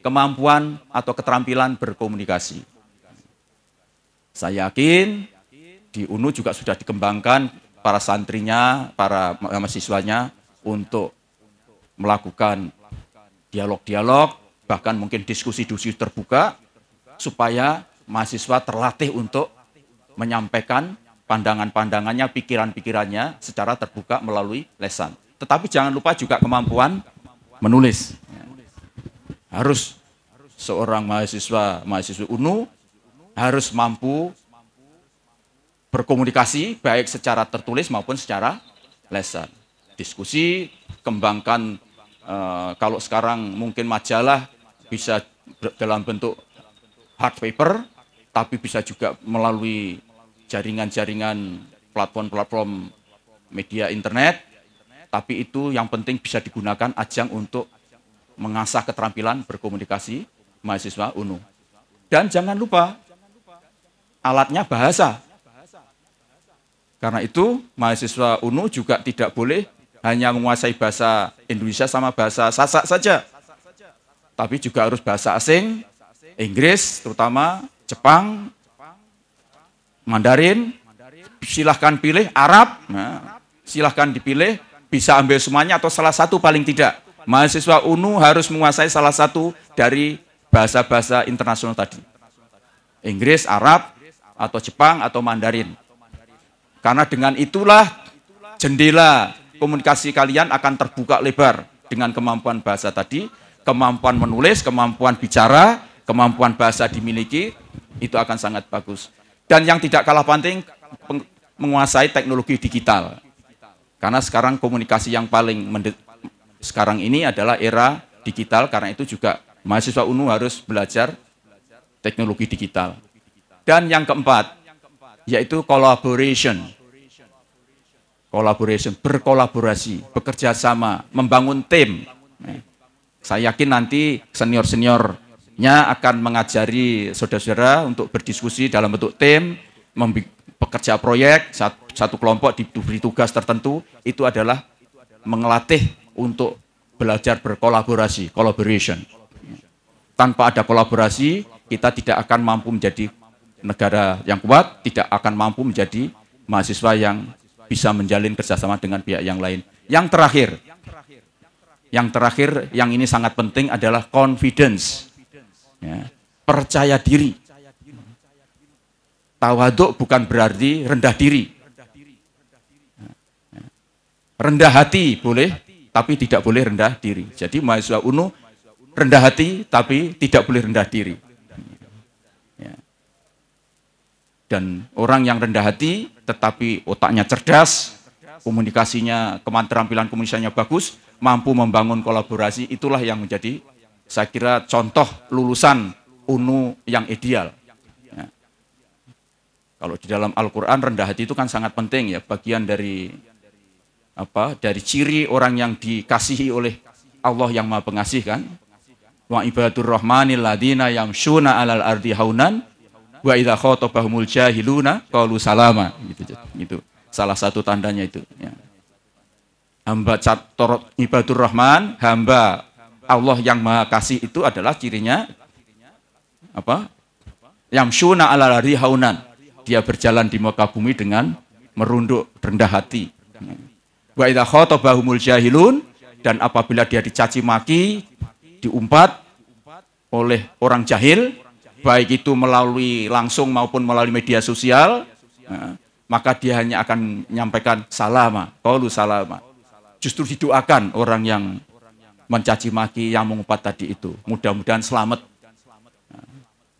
kemampuan atau keterampilan berkomunikasi. Saya yakin di UNU juga sudah dikembangkan para santrinya, para mahasiswanya untuk melakukan dialog-dialog, bahkan mungkin diskusi-diskusi terbuka, supaya mahasiswa terlatih untuk menyampaikan pandangan-pandangannya, pikiran-pikirannya secara terbuka melalui lesan. Tetapi jangan lupa juga kemampuan menulis harus seorang mahasiswa mahasiswa UNU harus mampu berkomunikasi baik secara tertulis maupun secara lesan. Diskusi, kembangkan uh, kalau sekarang mungkin majalah bisa dalam bentuk hard paper, tapi bisa juga melalui jaringan-jaringan platform-platform media internet, tapi itu yang penting bisa digunakan ajang untuk mengasah keterampilan berkomunikasi mahasiswa UNU. Dan jangan lupa alatnya bahasa. Karena itu mahasiswa UNU juga tidak boleh hanya menguasai bahasa Indonesia sama bahasa Sasak saja. Tapi juga harus bahasa asing, Inggris terutama, Jepang, Mandarin, silahkan pilih Arab, nah, silahkan dipilih, bisa ambil semuanya atau salah satu paling tidak mahasiswa UNU harus menguasai salah satu dari bahasa-bahasa internasional tadi. Inggris, Arab, atau Jepang, atau Mandarin. Karena dengan itulah jendela komunikasi kalian akan terbuka lebar dengan kemampuan bahasa tadi, kemampuan menulis, kemampuan bicara, kemampuan bahasa dimiliki, itu akan sangat bagus. Dan yang tidak kalah penting, menguasai teknologi digital. Karena sekarang komunikasi yang paling sekarang ini adalah era digital, karena itu juga mahasiswa UNU harus belajar teknologi digital. Dan yang keempat, yaitu collaboration. Collaboration, berkolaborasi, bekerja sama, membangun tim. Saya yakin nanti senior-seniornya akan mengajari saudara-saudara untuk berdiskusi dalam bentuk tim, bekerja proyek, satu kelompok diberi tugas tertentu, itu adalah mengelatih untuk belajar berkolaborasi, collaboration. Tanpa ada kolaborasi, kita tidak akan mampu menjadi negara yang kuat, tidak akan mampu menjadi mahasiswa yang bisa menjalin kerjasama dengan pihak yang lain. Yang terakhir, yang terakhir, yang ini sangat penting adalah confidence, ya, percaya diri. Tawaduk bukan berarti rendah diri. Ya, rendah hati boleh, tapi tidak boleh rendah diri. Jadi mahasiswa UNU rendah hati tapi tidak boleh rendah diri. Ya. Dan orang yang rendah hati tetapi otaknya cerdas, komunikasinya, keterampilan komunikasinya bagus, mampu membangun kolaborasi, itulah yang menjadi saya kira contoh lulusan UNU yang ideal. Ya. Kalau di dalam Al-Quran rendah hati itu kan sangat penting ya, bagian dari apa dari ciri orang yang dikasihi oleh Allah yang Maha Pengasih kan? Wa ibadur rahmanil ladina yamsuna alal ardi haunan wa idza khatabahumul jahiluna qalu salama gitu gitu. Salah satu tandanya itu ya. Hamba cator ibadur rahman, hamba Allah yang Maha Kasih itu adalah cirinya apa? yamsuna alal ardi haunan. Dia berjalan di muka bumi dengan merunduk rendah hati. Wa idza khatabahumul jahilun dan apabila dia dicaci maki, diumpat oleh orang jahil, baik itu melalui langsung maupun melalui media sosial, eh, maka dia hanya akan menyampaikan salama, qalu salama. Justru didoakan orang yang mencaci maki yang mengumpat tadi itu. Mudah-mudahan selamat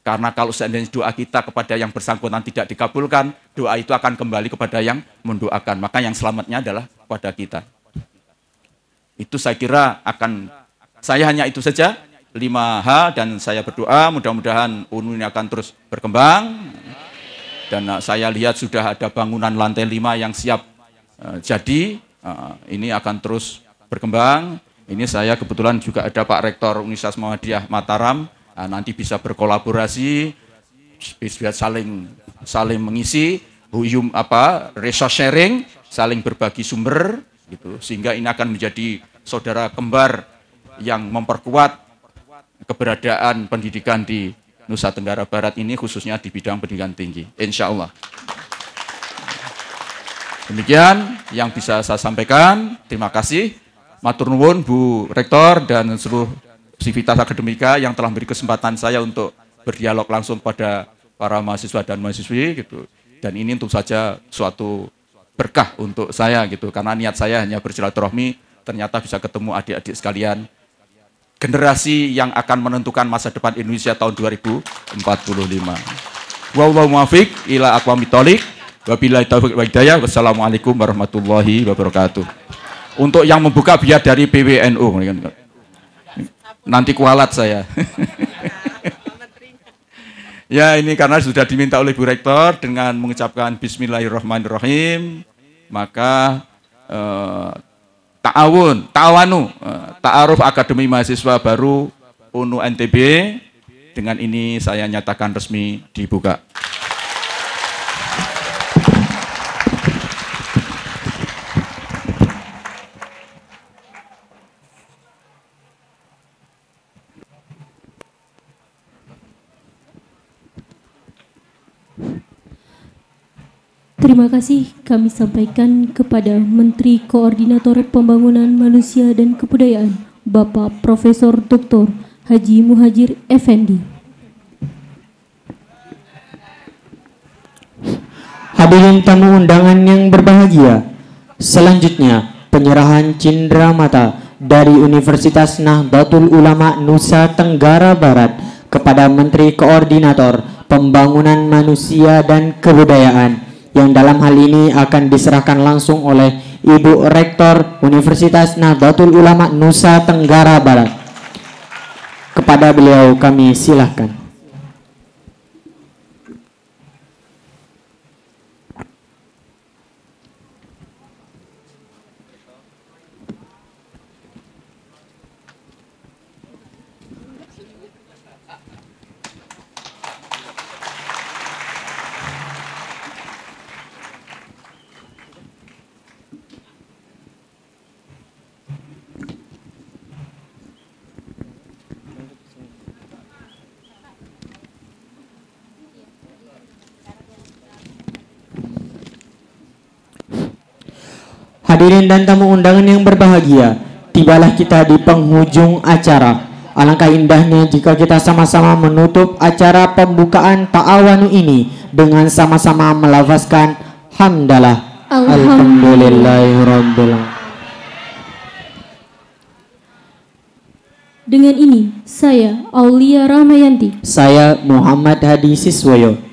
karena kalau seandainya doa kita kepada yang bersangkutan tidak dikabulkan, doa itu akan kembali kepada yang mendoakan. Maka yang selamatnya adalah kepada kita. Itu saya kira akan, saya hanya itu saja, 5H, dan saya berdoa mudah-mudahan UNU ini akan terus berkembang. Dan uh, saya lihat sudah ada bangunan lantai 5 yang siap uh, jadi, uh, ini akan terus berkembang. Ini saya kebetulan juga ada Pak Rektor Universitas Muhammadiyah Mataram, Nah, nanti bisa berkolaborasi, bisa saling saling mengisi, huyum apa resource sharing, saling berbagi sumber gitu sehingga ini akan menjadi saudara kembar yang memperkuat keberadaan pendidikan di Nusa Tenggara Barat ini khususnya di bidang pendidikan tinggi. Insya Allah. Demikian yang bisa saya sampaikan. Terima kasih. Matur nuwun Bu Rektor dan seluruh Sivitas Akademika yang telah memberi kesempatan saya untuk berdialog langsung pada para mahasiswa dan mahasiswi gitu. Dan ini tentu saja suatu berkah untuk saya gitu karena niat saya hanya bersilaturahmi ternyata bisa ketemu adik-adik sekalian generasi yang akan menentukan masa depan Indonesia tahun 2045. Wallahu muwafiq ila aqwamit thoriq. Wabillahi taufiq wa hidayah. Wassalamualaikum warahmatullahi wabarakatuh. Untuk yang membuka biar dari PWNU nanti kualat saya. ya ini karena sudah diminta oleh Bu Rektor dengan mengucapkan Bismillahirrahmanirrahim, maka eh, ta'awun, ta'awanu, eh, ta'aruf Akademi Mahasiswa Baru UNU NTB. Dengan ini saya nyatakan resmi dibuka. Terima kasih kami sampaikan kepada Menteri Koordinator Pembangunan Manusia dan Kebudayaan, Bapak Profesor Dr. Haji Muhajir Effendi. Hadirin tamu undangan yang berbahagia, selanjutnya penyerahan cindera mata dari Universitas Nahdlatul Ulama Nusa Tenggara Barat kepada Menteri Koordinator Pembangunan Manusia dan Kebudayaan yang dalam hal ini akan diserahkan langsung oleh Ibu Rektor Universitas Nahdlatul Ulama Nusa Tenggara Barat. Kepada beliau kami silahkan. Hadirin dan tamu undangan yang berbahagia, tibalah kita di penghujung acara. Alangkah indahnya jika kita sama-sama menutup acara pembukaan Ta'awanu ini dengan sama-sama melafazkan Hamdalah Alhamdulillahirrahmanirrahim. Dengan ini, saya Aulia Ramayanti. Saya Muhammad Hadi Siswoyo.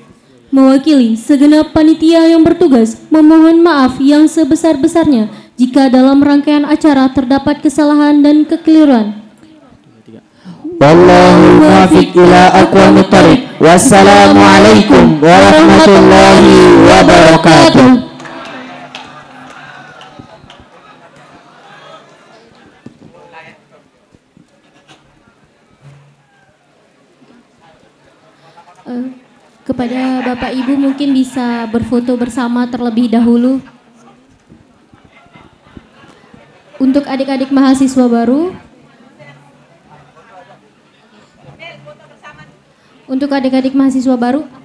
Mewakili segenap panitia yang bertugas, memohon maaf yang sebesar-besarnya jika dalam rangkaian acara terdapat kesalahan dan kekeliruan. Wallahu Wassalamualaikum warahmatullahi wabarakatuh. kepada Bapak Ibu mungkin bisa berfoto bersama terlebih dahulu. Untuk adik-adik mahasiswa baru, untuk adik-adik mahasiswa baru,